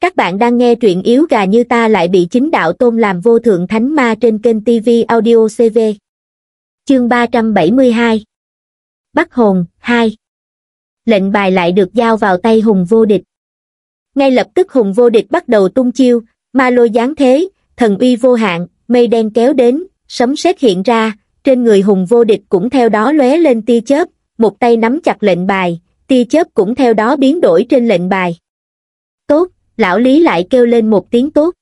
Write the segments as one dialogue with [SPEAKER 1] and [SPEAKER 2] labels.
[SPEAKER 1] Các bạn đang nghe truyện yếu gà như ta lại bị chính đạo tôn làm vô thượng thánh ma trên kênh TV Audio CV. Chương 372 Bắt Hồn 2 Lệnh bài lại được giao vào tay Hùng Vô Địch. Ngay lập tức Hùng Vô Địch bắt đầu tung chiêu, ma lôi giáng thế, thần uy vô hạn, mây đen kéo đến, sấm sét hiện ra, trên người Hùng Vô Địch cũng theo đó lóe lên tia chớp, một tay nắm chặt lệnh bài, tia chớp cũng theo đó biến đổi trên lệnh bài. Tốt, lão lý lại kêu lên một tiếng tốt.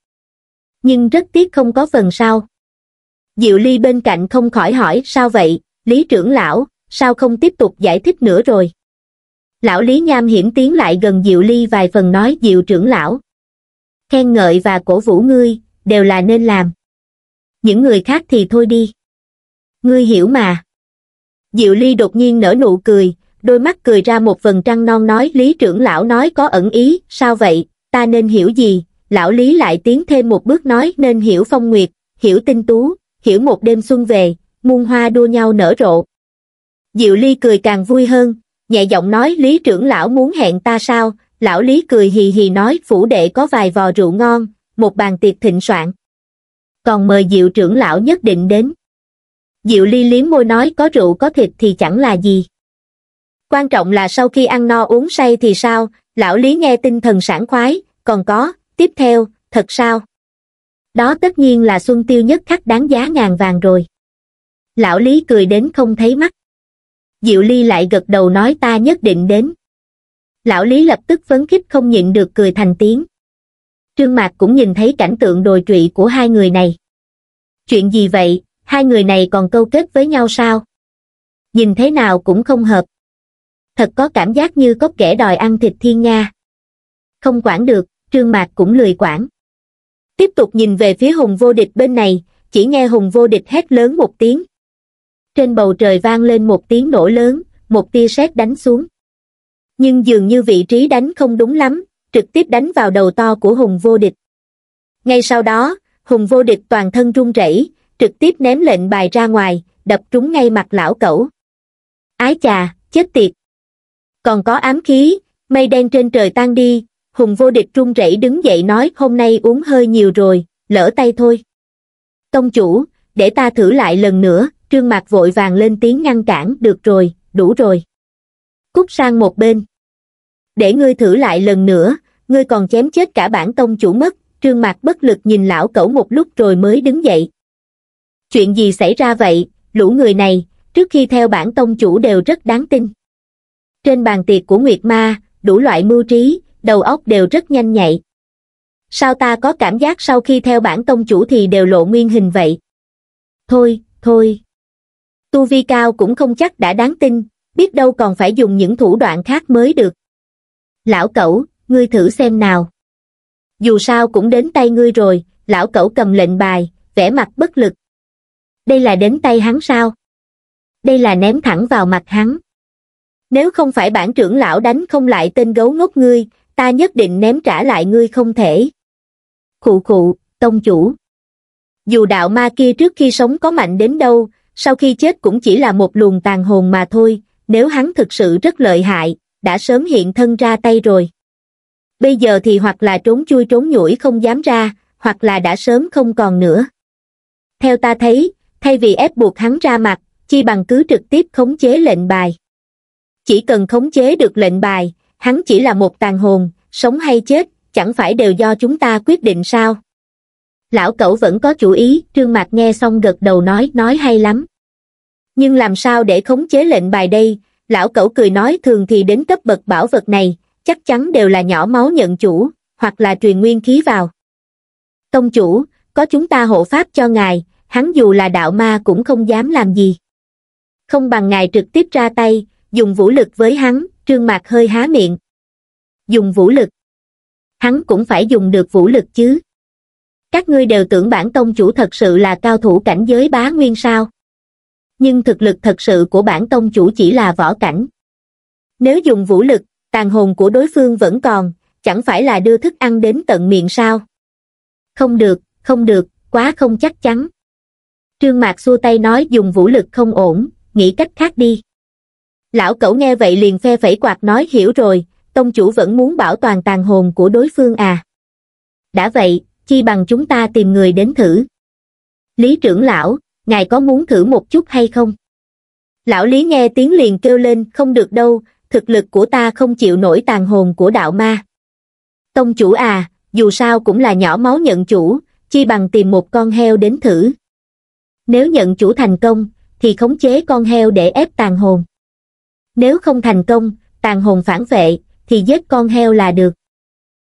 [SPEAKER 1] Nhưng rất tiếc không có phần sau. Diệu Ly bên cạnh không khỏi hỏi sao vậy, Lý trưởng lão, sao không tiếp tục giải thích nữa rồi. Lão Lý Nham hiểm tiến lại gần Diệu Ly vài phần nói Diệu trưởng lão. Khen ngợi và cổ vũ ngươi, đều là nên làm. Những người khác thì thôi đi. Ngươi hiểu mà. Diệu Ly đột nhiên nở nụ cười, đôi mắt cười ra một phần trăng non nói Lý trưởng lão nói có ẩn ý, sao vậy, ta nên hiểu gì, lão lý lại tiến thêm một bước nói nên hiểu phong nguyệt, hiểu tinh tú, hiểu một đêm xuân về, muôn hoa đua nhau nở rộ. Diệu Ly cười càng vui hơn, nhẹ giọng nói Lý trưởng lão muốn hẹn ta sao, lão Lý cười hì hì nói phủ đệ có vài vò rượu ngon, một bàn tiệc thịnh soạn. Còn mời Diệu trưởng lão nhất định đến. Diệu Ly liếm môi nói có rượu có thịt thì chẳng là gì. Quan trọng là sau khi ăn no uống say thì sao, Lão Lý nghe tinh thần sảng khoái, còn có, tiếp theo, thật sao? Đó tất nhiên là Xuân Tiêu nhất khắc đáng giá ngàn vàng rồi. Lão Lý cười đến không thấy mắt. Diệu Ly lại gật đầu nói ta nhất định đến. Lão Lý lập tức phấn khích không nhịn được cười thành tiếng. Trương Mạc cũng nhìn thấy cảnh tượng đồi trụy của hai người này. Chuyện gì vậy, hai người này còn câu kết với nhau sao? Nhìn thế nào cũng không hợp thật có cảm giác như cóc kẻ đòi ăn thịt thiên nga không quản được trương mạc cũng lười quản tiếp tục nhìn về phía hùng vô địch bên này chỉ nghe hùng vô địch hét lớn một tiếng trên bầu trời vang lên một tiếng nổ lớn một tia sét đánh xuống nhưng dường như vị trí đánh không đúng lắm trực tiếp đánh vào đầu to của hùng vô địch ngay sau đó hùng vô địch toàn thân run rẩy trực tiếp ném lệnh bài ra ngoài đập trúng ngay mặt lão cẩu ái chà chết tiệt còn có ám khí mây đen trên trời tan đi hùng vô địch trung rẩy đứng dậy nói hôm nay uống hơi nhiều rồi lỡ tay thôi tông chủ để ta thử lại lần nữa trương mạc vội vàng lên tiếng ngăn cản được rồi đủ rồi cút sang một bên để ngươi thử lại lần nữa ngươi còn chém chết cả bản tông chủ mất trương mạc bất lực nhìn lão cẩu một lúc rồi mới đứng dậy chuyện gì xảy ra vậy lũ người này trước khi theo bản tông chủ đều rất đáng tin trên bàn tiệc của Nguyệt Ma, đủ loại mưu trí, đầu óc đều rất nhanh nhạy. Sao ta có cảm giác sau khi theo bản tông chủ thì đều lộ nguyên hình vậy? Thôi, thôi. Tu vi cao cũng không chắc đã đáng tin, biết đâu còn phải dùng những thủ đoạn khác mới được. Lão cẩu, ngươi thử xem nào. Dù sao cũng đến tay ngươi rồi, lão cẩu cầm lệnh bài, vẻ mặt bất lực. Đây là đến tay hắn sao? Đây là ném thẳng vào mặt hắn. Nếu không phải bản trưởng lão đánh không lại tên gấu ngốc ngươi, ta nhất định ném trả lại ngươi không thể. Khụ khụ, tông chủ. Dù đạo ma kia trước khi sống có mạnh đến đâu, sau khi chết cũng chỉ là một luồng tàn hồn mà thôi, nếu hắn thực sự rất lợi hại, đã sớm hiện thân ra tay rồi. Bây giờ thì hoặc là trốn chui trốn nhủi không dám ra, hoặc là đã sớm không còn nữa. Theo ta thấy, thay vì ép buộc hắn ra mặt, chi bằng cứ trực tiếp khống chế lệnh bài chỉ cần khống chế được lệnh bài hắn chỉ là một tàn hồn sống hay chết chẳng phải đều do chúng ta quyết định sao lão cẩu vẫn có chủ ý trương mạc nghe xong gật đầu nói nói hay lắm nhưng làm sao để khống chế lệnh bài đây lão cẩu cười nói thường thì đến cấp bậc bảo vật này chắc chắn đều là nhỏ máu nhận chủ hoặc là truyền nguyên khí vào tông chủ có chúng ta hộ pháp cho ngài hắn dù là đạo ma cũng không dám làm gì không bằng ngài trực tiếp ra tay dùng vũ lực với hắn trương mạc hơi há miệng dùng vũ lực hắn cũng phải dùng được vũ lực chứ các ngươi đều tưởng bản tông chủ thật sự là cao thủ cảnh giới bá nguyên sao nhưng thực lực thật sự của bản tông chủ chỉ là võ cảnh nếu dùng vũ lực tàn hồn của đối phương vẫn còn chẳng phải là đưa thức ăn đến tận miệng sao không được không được quá không chắc chắn trương mạc xua tay nói dùng vũ lực không ổn nghĩ cách khác đi Lão cẩu nghe vậy liền phe phẩy quạt nói hiểu rồi, tông chủ vẫn muốn bảo toàn tàn hồn của đối phương à. Đã vậy, chi bằng chúng ta tìm người đến thử. Lý trưởng lão, ngài có muốn thử một chút hay không? Lão Lý nghe tiếng liền kêu lên, không được đâu, thực lực của ta không chịu nổi tàn hồn của đạo ma. Tông chủ à, dù sao cũng là nhỏ máu nhận chủ, chi bằng tìm một con heo đến thử. Nếu nhận chủ thành công, thì khống chế con heo để ép tàn hồn. Nếu không thành công, tàn hồn phản vệ, thì giết con heo là được.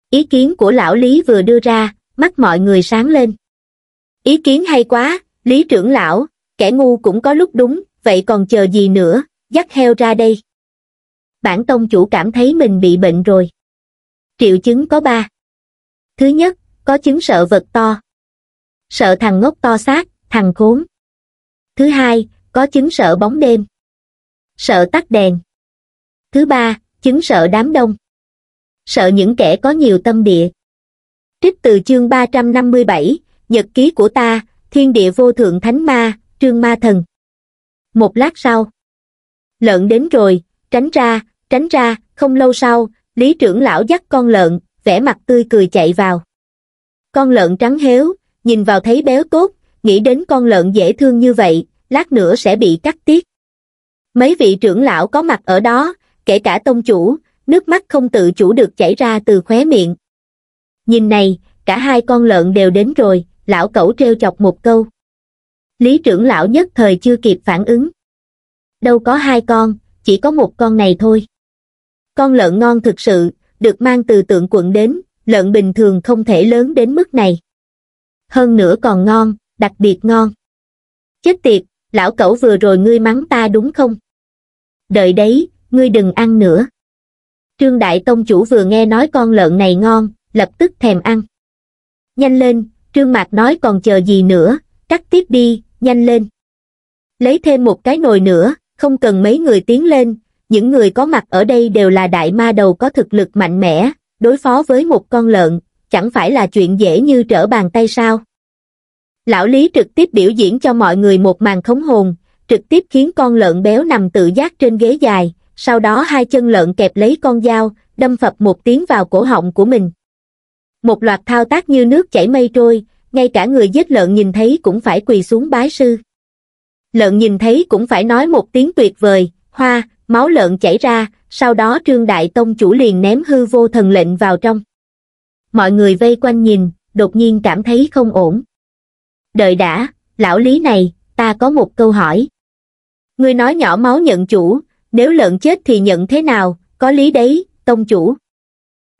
[SPEAKER 1] Ý kiến của lão Lý vừa đưa ra, mắt mọi người sáng lên. Ý kiến hay quá, Lý trưởng lão, kẻ ngu cũng có lúc đúng, vậy còn chờ gì nữa, dắt heo ra đây. Bản tông chủ cảm thấy mình bị bệnh rồi. Triệu chứng có ba. Thứ nhất, có chứng sợ vật to. Sợ thằng ngốc to xác, thằng khốn. Thứ hai, có chứng sợ bóng đêm sợ tắt đèn thứ ba chứng sợ đám đông sợ những kẻ có nhiều tâm địa trích từ chương ba trăm năm mươi bảy nhật ký của ta thiên địa vô thượng thánh ma trương ma thần một lát sau lợn đến rồi tránh ra tránh ra không lâu sau lý trưởng lão dắt con lợn vẻ mặt tươi cười chạy vào con lợn trắng héo nhìn vào thấy béo tốt nghĩ đến con lợn dễ thương như vậy lát nữa sẽ bị cắt tiết Mấy vị trưởng lão có mặt ở đó, kể cả tông chủ, nước mắt không tự chủ được chảy ra từ khóe miệng. Nhìn này, cả hai con lợn đều đến rồi, lão cẩu treo chọc một câu. Lý trưởng lão nhất thời chưa kịp phản ứng. Đâu có hai con, chỉ có một con này thôi. Con lợn ngon thực sự, được mang từ tượng quận đến, lợn bình thường không thể lớn đến mức này. Hơn nữa còn ngon, đặc biệt ngon. Chết tiệt, lão cẩu vừa rồi ngươi mắng ta đúng không? đợi đấy, ngươi đừng ăn nữa. Trương Đại Tông chủ vừa nghe nói con lợn này ngon, lập tức thèm ăn. Nhanh lên, Trương Mạc nói còn chờ gì nữa, cắt tiếp đi, nhanh lên. Lấy thêm một cái nồi nữa, không cần mấy người tiến lên, những người có mặt ở đây đều là đại ma đầu có thực lực mạnh mẽ, đối phó với một con lợn, chẳng phải là chuyện dễ như trở bàn tay sao. Lão Lý trực tiếp biểu diễn cho mọi người một màn khống hồn, trực tiếp khiến con lợn béo nằm tự giác trên ghế dài, sau đó hai chân lợn kẹp lấy con dao, đâm phập một tiếng vào cổ họng của mình. Một loạt thao tác như nước chảy mây trôi, ngay cả người giết lợn nhìn thấy cũng phải quỳ xuống bái sư. Lợn nhìn thấy cũng phải nói một tiếng tuyệt vời, hoa, máu lợn chảy ra, sau đó Trương Đại Tông chủ liền ném hư vô thần lệnh vào trong. Mọi người vây quanh nhìn, đột nhiên cảm thấy không ổn. Đợi đã, lão lý này, ta có một câu hỏi. Ngươi nói nhỏ máu nhận chủ, nếu lợn chết thì nhận thế nào, có lý đấy, tông chủ.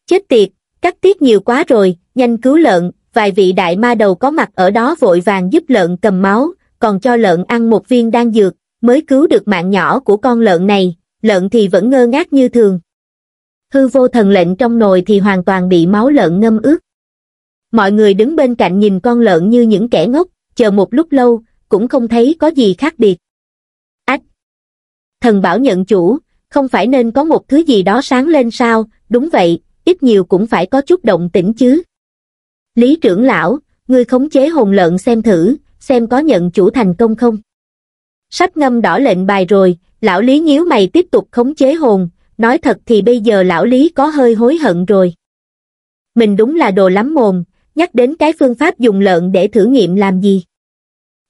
[SPEAKER 1] Chết tiệt, cắt tiết nhiều quá rồi, nhanh cứu lợn, vài vị đại ma đầu có mặt ở đó vội vàng giúp lợn cầm máu, còn cho lợn ăn một viên đan dược, mới cứu được mạng nhỏ của con lợn này, lợn thì vẫn ngơ ngác như thường. Hư vô thần lệnh trong nồi thì hoàn toàn bị máu lợn ngâm ướt. Mọi người đứng bên cạnh nhìn con lợn như những kẻ ngốc, chờ một lúc lâu, cũng không thấy có gì khác biệt thần bảo nhận chủ, không phải nên có một thứ gì đó sáng lên sao, đúng vậy, ít nhiều cũng phải có chút động tĩnh chứ. Lý trưởng lão, ngươi khống chế hồn lợn xem thử, xem có nhận chủ thành công không. Sách ngâm đỏ lệnh bài rồi, lão Lý nhíu mày tiếp tục khống chế hồn, nói thật thì bây giờ lão Lý có hơi hối hận rồi. Mình đúng là đồ lắm mồm, nhắc đến cái phương pháp dùng lợn để thử nghiệm làm gì.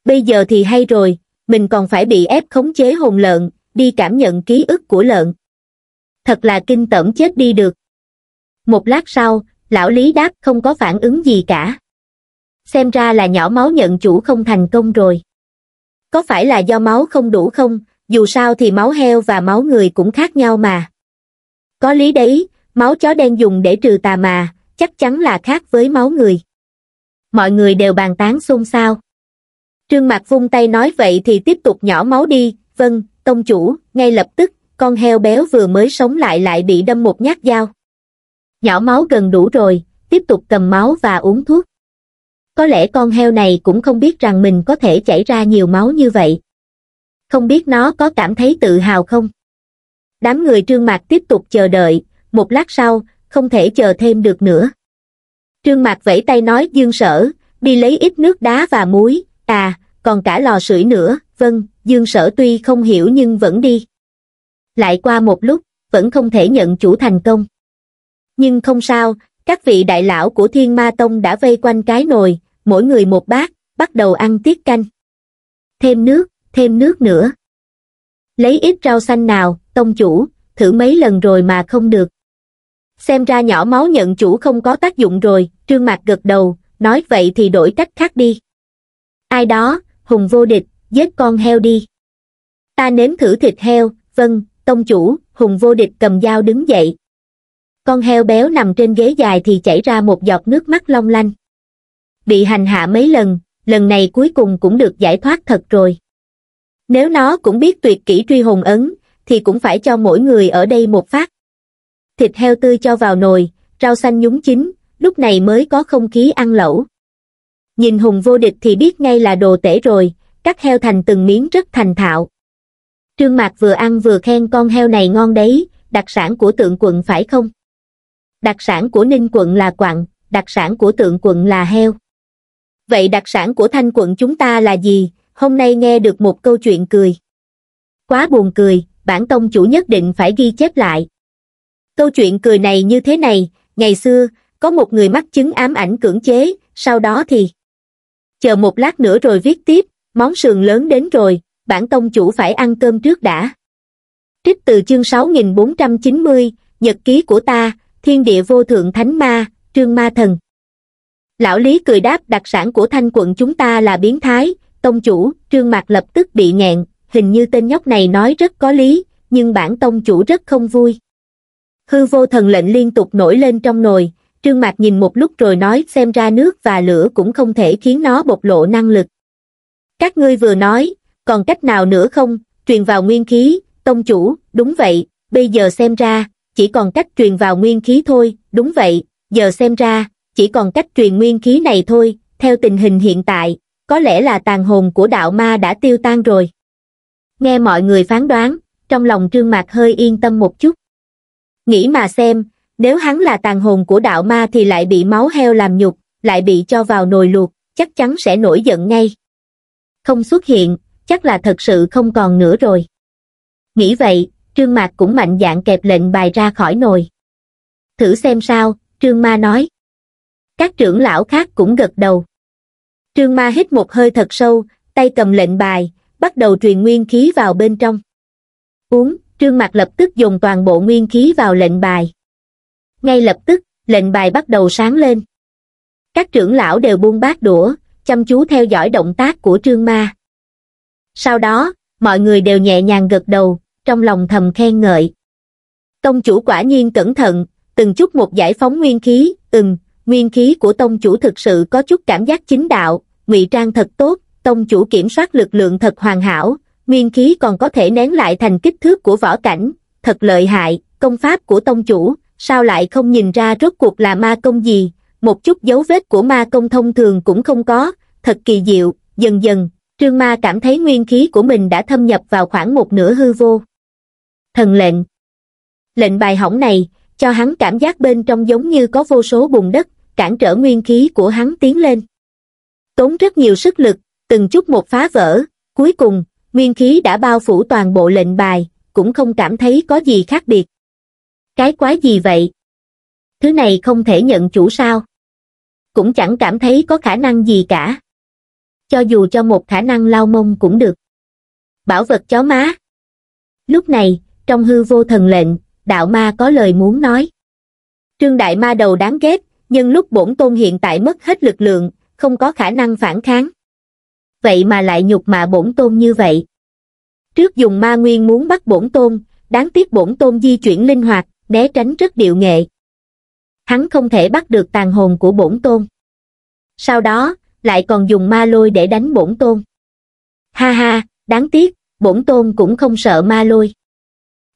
[SPEAKER 1] Bây giờ thì hay rồi, mình còn phải bị ép khống chế hồn lợn, đi cảm nhận ký ức của lợn. Thật là kinh tởm chết đi được. Một lát sau, lão Lý đáp không có phản ứng gì cả. Xem ra là nhỏ máu nhận chủ không thành công rồi. Có phải là do máu không đủ không, dù sao thì máu heo và máu người cũng khác nhau mà. Có lý đấy, máu chó đen dùng để trừ tà mà, chắc chắn là khác với máu người. Mọi người đều bàn tán xôn xao. Trương Mạc vung tay nói vậy thì tiếp tục nhỏ máu đi, vâng, tông chủ ngay lập tức con heo béo vừa mới sống lại lại bị đâm một nhát dao nhỏ máu gần đủ rồi tiếp tục cầm máu và uống thuốc có lẽ con heo này cũng không biết rằng mình có thể chảy ra nhiều máu như vậy không biết nó có cảm thấy tự hào không đám người trương mạc tiếp tục chờ đợi một lát sau không thể chờ thêm được nữa trương mạc vẫy tay nói dương sở đi lấy ít nước đá và muối à còn cả lò sưởi nữa vâng Dương Sở tuy không hiểu nhưng vẫn đi. Lại qua một lúc, vẫn không thể nhận chủ thành công. Nhưng không sao, các vị đại lão của Thiên Ma Tông đã vây quanh cái nồi, mỗi người một bát, bắt đầu ăn tiết canh. Thêm nước, thêm nước nữa. Lấy ít rau xanh nào, tông chủ, thử mấy lần rồi mà không được. Xem ra nhỏ máu nhận chủ không có tác dụng rồi, trương mạc gật đầu, nói vậy thì đổi cách khác đi. Ai đó, hùng vô địch, giết con heo đi ta nếm thử thịt heo vâng tông chủ hùng vô địch cầm dao đứng dậy con heo béo nằm trên ghế dài thì chảy ra một giọt nước mắt long lanh bị hành hạ mấy lần lần này cuối cùng cũng được giải thoát thật rồi nếu nó cũng biết tuyệt kỹ truy hồn ấn thì cũng phải cho mỗi người ở đây một phát thịt heo tươi cho vào nồi rau xanh nhúng chín lúc này mới có không khí ăn lẩu nhìn hùng vô địch thì biết ngay là đồ tể rồi cắt heo thành từng miếng rất thành thạo trương mạc vừa ăn vừa khen con heo này ngon đấy đặc sản của tượng quận phải không đặc sản của ninh quận là quặng đặc sản của tượng quận là heo vậy đặc sản của thanh quận chúng ta là gì hôm nay nghe được một câu chuyện cười quá buồn cười bản tông chủ nhất định phải ghi chép lại câu chuyện cười này như thế này ngày xưa có một người mắc chứng ám ảnh cưỡng chế sau đó thì chờ một lát nữa rồi viết tiếp món sườn lớn đến rồi, bản tông chủ phải ăn cơm trước đã. Trích từ chương 6490, Nhật ký của ta, Thiên địa vô thượng thánh ma, trương ma thần. Lão Lý cười đáp đặc sản của thanh quận chúng ta là biến thái, tông chủ, trương mạc lập tức bị nghẹn, hình như tên nhóc này nói rất có lý, nhưng bản tông chủ rất không vui. Hư vô thần lệnh liên tục nổi lên trong nồi, trương mạc nhìn một lúc rồi nói xem ra nước và lửa cũng không thể khiến nó bộc lộ năng lực các ngươi vừa nói còn cách nào nữa không truyền vào nguyên khí tông chủ đúng vậy bây giờ xem ra chỉ còn cách truyền vào nguyên khí thôi đúng vậy giờ xem ra chỉ còn cách truyền nguyên khí này thôi theo tình hình hiện tại có lẽ là tàn hồn của đạo ma đã tiêu tan rồi nghe mọi người phán đoán trong lòng trương mạc hơi yên tâm một chút nghĩ mà xem nếu hắn là tàn hồn của đạo ma thì lại bị máu heo làm nhục lại bị cho vào nồi luộc chắc chắn sẽ nổi giận ngay không xuất hiện, chắc là thật sự không còn nữa rồi. Nghĩ vậy, Trương Mạc cũng mạnh dạn kẹp lệnh bài ra khỏi nồi. Thử xem sao, Trương Ma nói. Các trưởng lão khác cũng gật đầu. Trương Ma hít một hơi thật sâu, tay cầm lệnh bài, bắt đầu truyền nguyên khí vào bên trong. Uống, Trương Mạc lập tức dùng toàn bộ nguyên khí vào lệnh bài. Ngay lập tức, lệnh bài bắt đầu sáng lên. Các trưởng lão đều buông bát đũa, chăm chú theo dõi động tác của trương ma. Sau đó, mọi người đều nhẹ nhàng gật đầu, trong lòng thầm khen ngợi. Tông chủ quả nhiên cẩn thận, từng chút một giải phóng nguyên khí, ừm, nguyên khí của tông chủ thực sự có chút cảm giác chính đạo, ngụy trang thật tốt, tông chủ kiểm soát lực lượng thật hoàn hảo, nguyên khí còn có thể nén lại thành kích thước của võ cảnh, thật lợi hại, công pháp của tông chủ, sao lại không nhìn ra rốt cuộc là ma công gì, một chút dấu vết của ma công thông thường cũng không có, thật kỳ diệu, dần dần, trương ma cảm thấy nguyên khí của mình đã thâm nhập vào khoảng một nửa hư vô. Thần lệnh Lệnh bài hỏng này, cho hắn cảm giác bên trong giống như có vô số bùn đất, cản trở nguyên khí của hắn tiến lên. Tốn rất nhiều sức lực, từng chút một phá vỡ, cuối cùng, nguyên khí đã bao phủ toàn bộ lệnh bài, cũng không cảm thấy có gì khác biệt. Cái quái gì vậy? Thứ này không thể nhận chủ sao? cũng chẳng cảm thấy có khả năng gì cả. Cho dù cho một khả năng lao mông cũng được. Bảo vật chó má. Lúc này, trong hư vô thần lệnh, đạo ma có lời muốn nói. Trương đại ma đầu đáng ghét, nhưng lúc bổn tôn hiện tại mất hết lực lượng, không có khả năng phản kháng. Vậy mà lại nhục mạ bổn tôn như vậy. Trước dùng ma nguyên muốn bắt bổn tôn, đáng tiếc bổn tôn di chuyển linh hoạt, né tránh rất điệu nghệ hắn không thể bắt được tàn hồn của bổn tôn. Sau đó, lại còn dùng ma lôi để đánh bổn tôn. Ha ha, đáng tiếc, bổn tôn cũng không sợ ma lôi.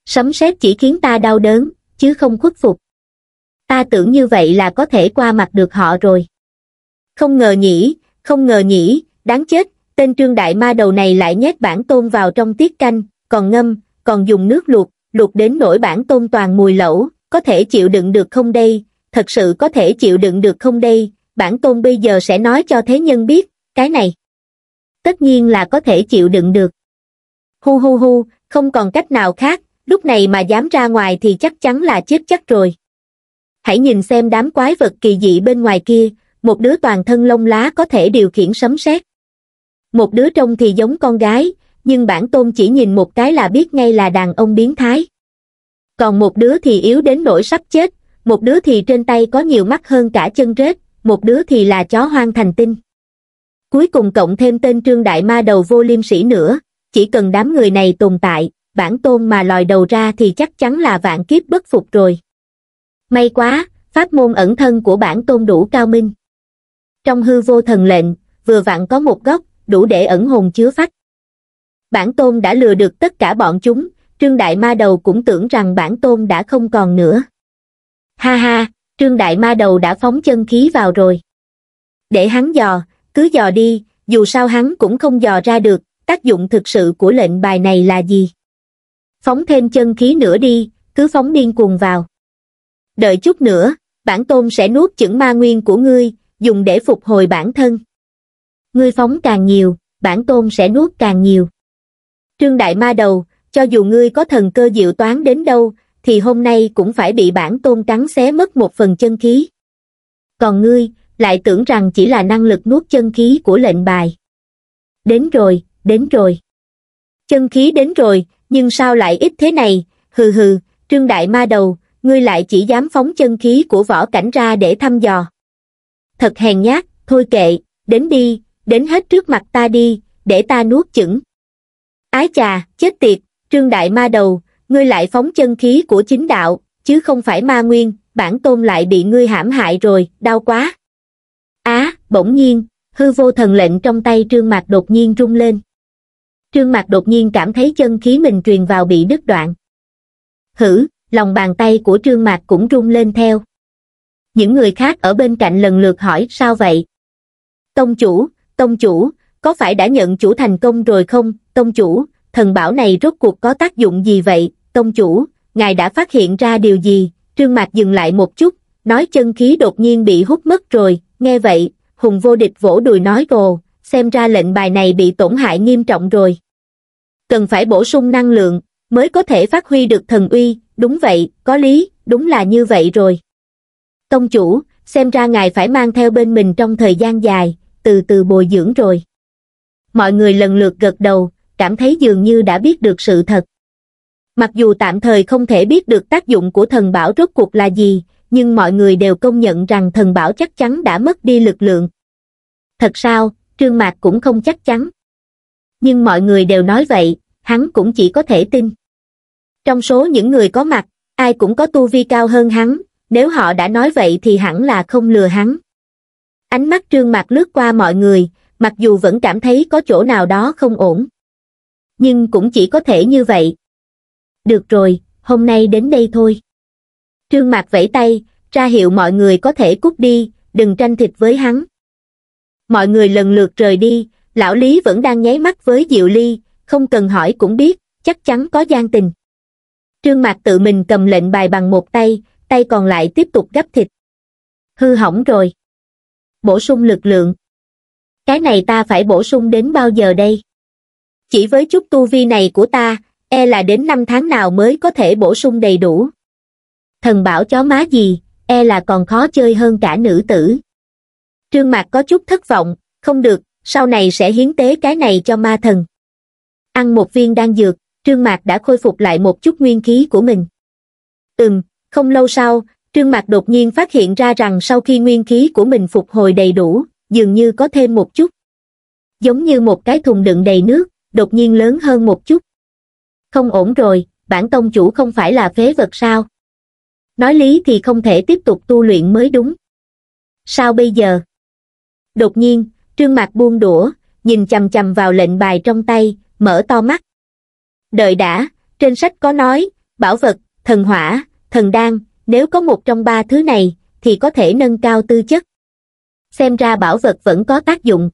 [SPEAKER 1] Sấm sét chỉ khiến ta đau đớn, chứ không khuất phục. Ta tưởng như vậy là có thể qua mặt được họ rồi. Không ngờ nhỉ, không ngờ nhỉ, đáng chết, tên trương đại ma đầu này lại nhét bản tôn vào trong tiết canh, còn ngâm, còn dùng nước luộc, luộc đến nỗi bản tôn toàn mùi lẩu, có thể chịu đựng được không đây, thật sự có thể chịu đựng được không đây, bản tôn bây giờ sẽ nói cho thế nhân biết, cái này. Tất nhiên là có thể chịu đựng được. Hu hu hu, không còn cách nào khác, lúc này mà dám ra ngoài thì chắc chắn là chết chắc rồi. Hãy nhìn xem đám quái vật kỳ dị bên ngoài kia, một đứa toàn thân lông lá có thể điều khiển sấm sét. Một đứa trông thì giống con gái, nhưng bản tôn chỉ nhìn một cái là biết ngay là đàn ông biến thái. Còn một đứa thì yếu đến nỗi sắp chết, một đứa thì trên tay có nhiều mắt hơn cả chân rết, một đứa thì là chó hoang thành tinh. Cuối cùng cộng thêm tên trương đại ma đầu vô liêm sĩ nữa, chỉ cần đám người này tồn tại, bản tôn mà lòi đầu ra thì chắc chắn là vạn kiếp bất phục rồi. May quá, pháp môn ẩn thân của bản tôn đủ cao minh. Trong hư vô thần lệnh, vừa vặn có một góc, đủ để ẩn hồn chứa phách. Bản tôn đã lừa được tất cả bọn chúng, trương đại ma đầu cũng tưởng rằng bản tôn đã không còn nữa. Ha ha, trương đại ma đầu đã phóng chân khí vào rồi. Để hắn dò, cứ dò đi, dù sao hắn cũng không dò ra được, tác dụng thực sự của lệnh bài này là gì. Phóng thêm chân khí nữa đi, cứ phóng điên cuồng vào. Đợi chút nữa, bản tôn sẽ nuốt chửng ma nguyên của ngươi, dùng để phục hồi bản thân. Ngươi phóng càng nhiều, bản tôn sẽ nuốt càng nhiều. Trương Đại Ma Đầu, cho dù ngươi có thần cơ diệu toán đến đâu, thì hôm nay cũng phải bị bản tôn cắn xé mất một phần chân khí. Còn ngươi, lại tưởng rằng chỉ là năng lực nuốt chân khí của lệnh bài. Đến rồi, đến rồi. Chân khí đến rồi, nhưng sao lại ít thế này, hừ hừ, trương đại ma đầu, ngươi lại chỉ dám phóng chân khí của võ cảnh ra để thăm dò. Thật hèn nhát, thôi kệ, đến đi, đến hết trước mặt ta đi, để ta nuốt chửng. Ái chà, chết tiệt, trương đại ma đầu, ngươi lại phóng chân khí của chính đạo, chứ không phải ma nguyên, bản tôn lại bị ngươi hãm hại rồi, đau quá. Á, bỗng nhiên, hư vô thần lệnh trong tay trương mạc đột nhiên rung lên. Trương mạc đột nhiên cảm thấy chân khí mình truyền vào bị đứt đoạn. Hử, lòng bàn tay của trương mạc cũng rung lên theo. Những người khác ở bên cạnh lần lượt hỏi sao vậy? Tông chủ, tông chủ, có phải đã nhận chủ thành công rồi không? Tông chủ, thần bảo này rốt cuộc có tác dụng gì vậy? tông chủ, ngài đã phát hiện ra điều gì, trương mạc dừng lại một chút, nói chân khí đột nhiên bị hút mất rồi, nghe vậy, hùng vô địch vỗ đùi nói gồ, xem ra lệnh bài này bị tổn hại nghiêm trọng rồi. Cần phải bổ sung năng lượng, mới có thể phát huy được thần uy, đúng vậy, có lý, đúng là như vậy rồi. Tông chủ, xem ra ngài phải mang theo bên mình trong thời gian dài, từ từ bồi dưỡng rồi. Mọi người lần lượt gật đầu, cảm thấy dường như đã biết được sự thật. Mặc dù tạm thời không thể biết được tác dụng của thần bảo rốt cuộc là gì, nhưng mọi người đều công nhận rằng thần bảo chắc chắn đã mất đi lực lượng. Thật sao, Trương Mạc cũng không chắc chắn. Nhưng mọi người đều nói vậy, hắn cũng chỉ có thể tin. Trong số những người có mặt, ai cũng có tu vi cao hơn hắn, nếu họ đã nói vậy thì hẳn là không lừa hắn. Ánh mắt Trương Mạc lướt qua mọi người, mặc dù vẫn cảm thấy có chỗ nào đó không ổn. Nhưng cũng chỉ có thể như vậy được rồi, hôm nay đến đây thôi. Trương Mạc vẫy tay, ra hiệu mọi người có thể cút đi, đừng tranh thịt với hắn. Mọi người lần lượt rời đi, lão Lý vẫn đang nháy mắt với Diệu Ly, không cần hỏi cũng biết, chắc chắn có gian tình. Trương Mạc tự mình cầm lệnh bài bằng một tay, tay còn lại tiếp tục gấp thịt. Hư hỏng rồi. Bổ sung lực lượng. Cái này ta phải bổ sung đến bao giờ đây? Chỉ với chút tu vi này của ta, e là đến năm tháng nào mới có thể bổ sung đầy đủ. Thần bảo chó má gì, e là còn khó chơi hơn cả nữ tử. Trương Mạc có chút thất vọng, không được, sau này sẽ hiến tế cái này cho ma thần. Ăn một viên đan dược, Trương Mạc đã khôi phục lại một chút nguyên khí của mình. Ừm, không lâu sau, Trương Mạc đột nhiên phát hiện ra rằng sau khi nguyên khí của mình phục hồi đầy đủ, dường như có thêm một chút. Giống như một cái thùng đựng đầy nước, đột nhiên lớn hơn một chút không ổn rồi bản tông chủ không phải là phế vật sao nói lý thì không thể tiếp tục tu luyện mới đúng sao bây giờ đột nhiên trương mạc buông đũa nhìn chằm chằm vào lệnh bài trong tay mở to mắt đợi đã trên sách có nói bảo vật thần hỏa thần đan nếu có một trong ba thứ này thì có thể nâng cao tư chất xem ra bảo vật vẫn có tác dụng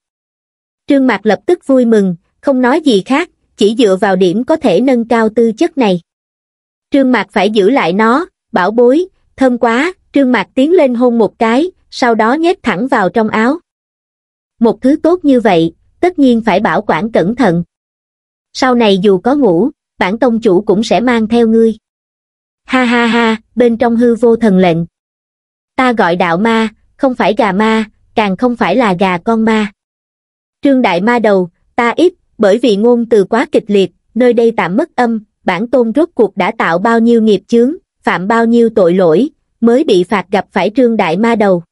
[SPEAKER 1] trương mạc lập tức vui mừng không nói gì khác chỉ dựa vào điểm có thể nâng cao tư chất này. Trương Mạc phải giữ lại nó, bảo bối, thơm quá, Trương Mạc tiến lên hôn một cái, sau đó nhét thẳng vào trong áo. Một thứ tốt như vậy, tất nhiên phải bảo quản cẩn thận. Sau này dù có ngủ, bản tông chủ cũng sẽ mang theo ngươi. Ha ha ha, bên trong hư vô thần lệnh. Ta gọi đạo ma, không phải gà ma, càng không phải là gà con ma. Trương đại ma đầu, ta ít, bởi vì ngôn từ quá kịch liệt, nơi đây tạm mất âm, bản tôn rốt cuộc đã tạo bao nhiêu nghiệp chướng, phạm bao nhiêu tội lỗi, mới bị phạt gặp phải trương đại ma đầu.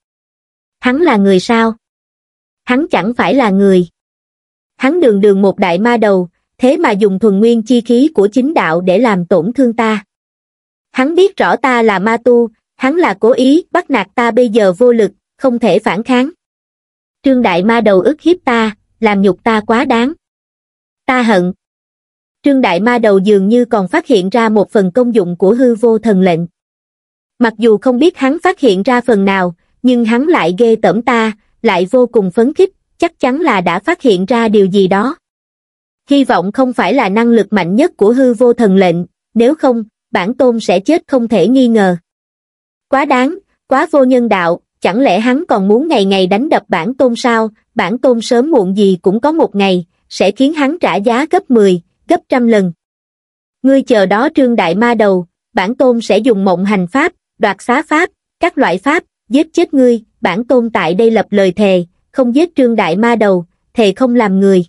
[SPEAKER 1] Hắn là người sao? Hắn chẳng phải là người. Hắn đường đường một đại ma đầu, thế mà dùng thuần nguyên chi khí của chính đạo để làm tổn thương ta. Hắn biết rõ ta là ma tu, hắn là cố ý bắt nạt ta bây giờ vô lực, không thể phản kháng. Trương đại ma đầu ức hiếp ta, làm nhục ta quá đáng. Ta hận. Trương Đại Ma đầu dường như còn phát hiện ra một phần công dụng của hư vô thần lệnh. Mặc dù không biết hắn phát hiện ra phần nào, nhưng hắn lại ghê tởm ta, lại vô cùng phấn khích, chắc chắn là đã phát hiện ra điều gì đó. Hy vọng không phải là năng lực mạnh nhất của hư vô thần lệnh, nếu không, bản tôn sẽ chết không thể nghi ngờ. Quá đáng, quá vô nhân đạo, chẳng lẽ hắn còn muốn ngày ngày đánh đập bản tôn sao, bản tôn sớm muộn gì cũng có một ngày, sẽ khiến hắn trả giá gấp 10, gấp trăm lần. Ngươi chờ đó trương đại ma đầu, bản tôn sẽ dùng mộng hành pháp, đoạt xá pháp, các loại pháp, giết chết ngươi, bản tôn tại đây lập lời thề, không giết trương đại ma đầu, thề không làm người.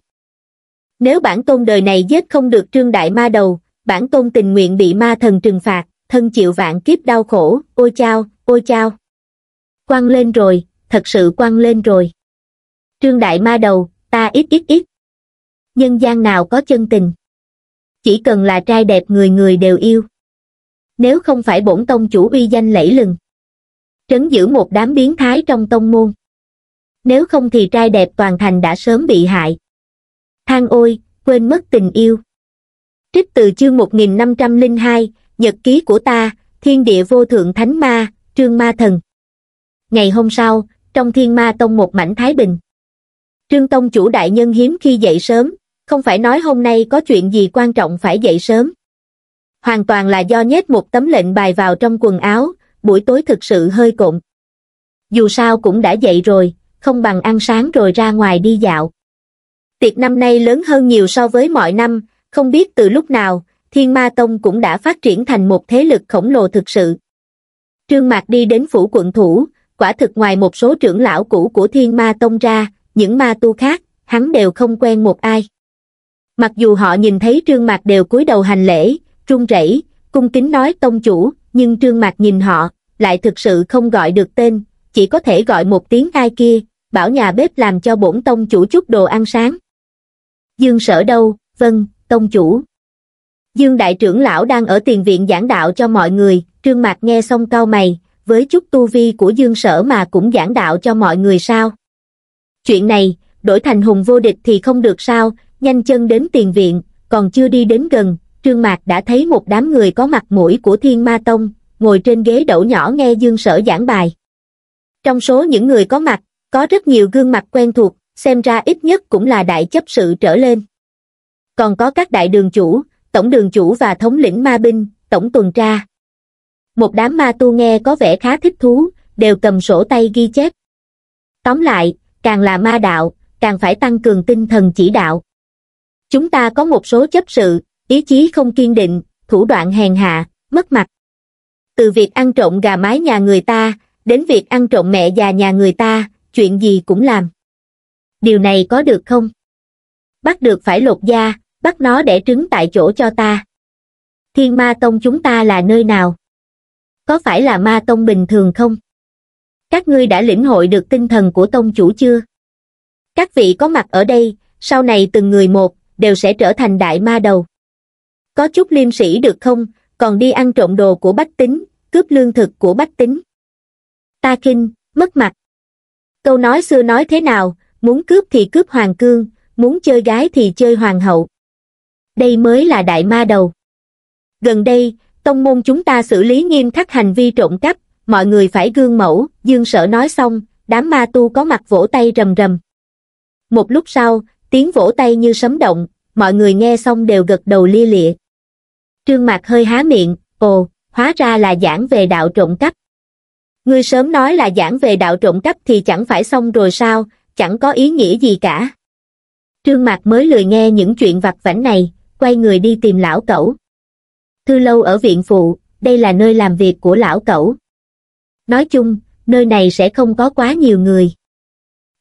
[SPEAKER 1] Nếu bản tôn đời này giết không được trương đại ma đầu, bản tôn tình nguyện bị ma thần trừng phạt, thân chịu vạn kiếp đau khổ, ôi chao, ôi chao. Quăng lên rồi, thật sự quăng lên rồi. Trương đại ma đầu, ta ít ít ít nhân gian nào có chân tình chỉ cần là trai đẹp người người đều yêu nếu không phải bổn tông chủ uy danh lẫy lừng trấn giữ một đám biến thái trong tông môn nếu không thì trai đẹp toàn thành đã sớm bị hại than ôi quên mất tình yêu trích từ chương 1502, nhật ký của ta thiên địa vô thượng thánh ma trương ma thần ngày hôm sau trong thiên ma tông một mảnh thái bình trương tông chủ đại nhân hiếm khi dậy sớm không phải nói hôm nay có chuyện gì quan trọng phải dậy sớm. Hoàn toàn là do nhét một tấm lệnh bài vào trong quần áo, buổi tối thực sự hơi cộm. Dù sao cũng đã dậy rồi, không bằng ăn sáng rồi ra ngoài đi dạo. Tiệc năm nay lớn hơn nhiều so với mọi năm, không biết từ lúc nào, Thiên Ma Tông cũng đã phát triển thành một thế lực khổng lồ thực sự. Trương Mạc đi đến phủ quận thủ, quả thực ngoài một số trưởng lão cũ của Thiên Ma Tông ra, những ma tu khác, hắn đều không quen một ai mặc dù họ nhìn thấy trương mạc đều cúi đầu hành lễ trung rẩy cung kính nói tông chủ nhưng trương mạc nhìn họ lại thực sự không gọi được tên chỉ có thể gọi một tiếng ai kia bảo nhà bếp làm cho bổn tông chủ chút đồ ăn sáng dương sở đâu vâng tông chủ dương đại trưởng lão đang ở tiền viện giảng đạo cho mọi người trương mạc nghe xong cau mày với chút tu vi của dương sở mà cũng giảng đạo cho mọi người sao chuyện này đổi thành hùng vô địch thì không được sao nhanh chân đến tiền viện còn chưa đi đến gần trương mạc đã thấy một đám người có mặt mũi của thiên ma tông ngồi trên ghế đẩu nhỏ nghe dương sở giảng bài trong số những người có mặt có rất nhiều gương mặt quen thuộc xem ra ít nhất cũng là đại chấp sự trở lên còn có các đại đường chủ tổng đường chủ và thống lĩnh ma binh tổng tuần tra một đám ma tu nghe có vẻ khá thích thú đều cầm sổ tay ghi chép tóm lại càng là ma đạo càng phải tăng cường tinh thần chỉ đạo chúng ta có một số chấp sự, ý chí không kiên định, thủ đoạn hèn hạ, mất mặt. Từ việc ăn trộm gà mái nhà người ta, đến việc ăn trộm mẹ già nhà người ta, chuyện gì cũng làm. Điều này có được không? Bắt được phải lột da, bắt nó để trứng tại chỗ cho ta. Thiên ma tông chúng ta là nơi nào? Có phải là ma tông bình thường không? Các ngươi đã lĩnh hội được tinh thần của tông chủ chưa? Các vị có mặt ở đây, sau này từng người một, đều sẽ trở thành đại ma đầu có chút liêm sĩ được không còn đi ăn trộm đồ của bách tính cướp lương thực của bách tính ta kinh, mất mặt câu nói xưa nói thế nào muốn cướp thì cướp hoàng cương muốn chơi gái thì chơi hoàng hậu đây mới là đại ma đầu gần đây tông môn chúng ta xử lý nghiêm khắc hành vi trộm cắp mọi người phải gương mẫu dương sở nói xong đám ma tu có mặt vỗ tay rầm rầm một lúc sau tiếng vỗ tay như sấm động, mọi người nghe xong đều gật đầu lia lịa. Trương Mạc hơi há miệng, ồ, hóa ra là giảng về đạo trộm cắp. Ngươi sớm nói là giảng về đạo trộm cắp thì chẳng phải xong rồi sao, chẳng có ý nghĩa gì cả. Trương Mạc mới lười nghe những chuyện vặt vảnh này, quay người đi tìm lão cẩu. Thư lâu ở viện phụ, đây là nơi làm việc của lão cẩu. Nói chung, nơi này sẽ không có quá nhiều người.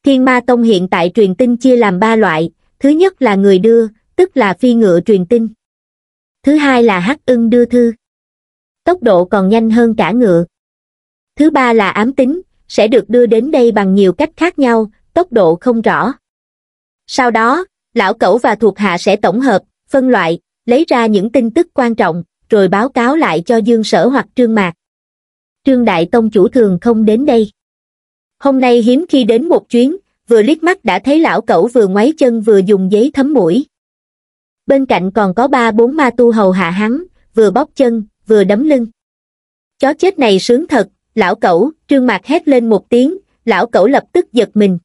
[SPEAKER 1] Thiên Ma Tông hiện tại truyền tin chia làm ba loại, thứ nhất là người đưa, tức là phi ngựa truyền tin. Thứ hai là hắc ưng đưa thư. Tốc độ còn nhanh hơn cả ngựa. Thứ ba là ám tính, sẽ được đưa đến đây bằng nhiều cách khác nhau, tốc độ không rõ. Sau đó, lão cẩu và thuộc hạ sẽ tổng hợp, phân loại, lấy ra những tin tức quan trọng, rồi báo cáo lại cho Dương Sở hoặc Trương Mạc. Trương Đại Tông chủ thường không đến đây hôm nay hiếm khi đến một chuyến vừa liếc mắt đã thấy lão cẩu vừa ngoáy chân vừa dùng giấy thấm mũi bên cạnh còn có ba bốn ma tu hầu hạ hắn vừa bóp chân vừa đấm lưng chó chết này sướng thật lão cẩu trương mạc hét lên một tiếng lão cẩu lập tức giật mình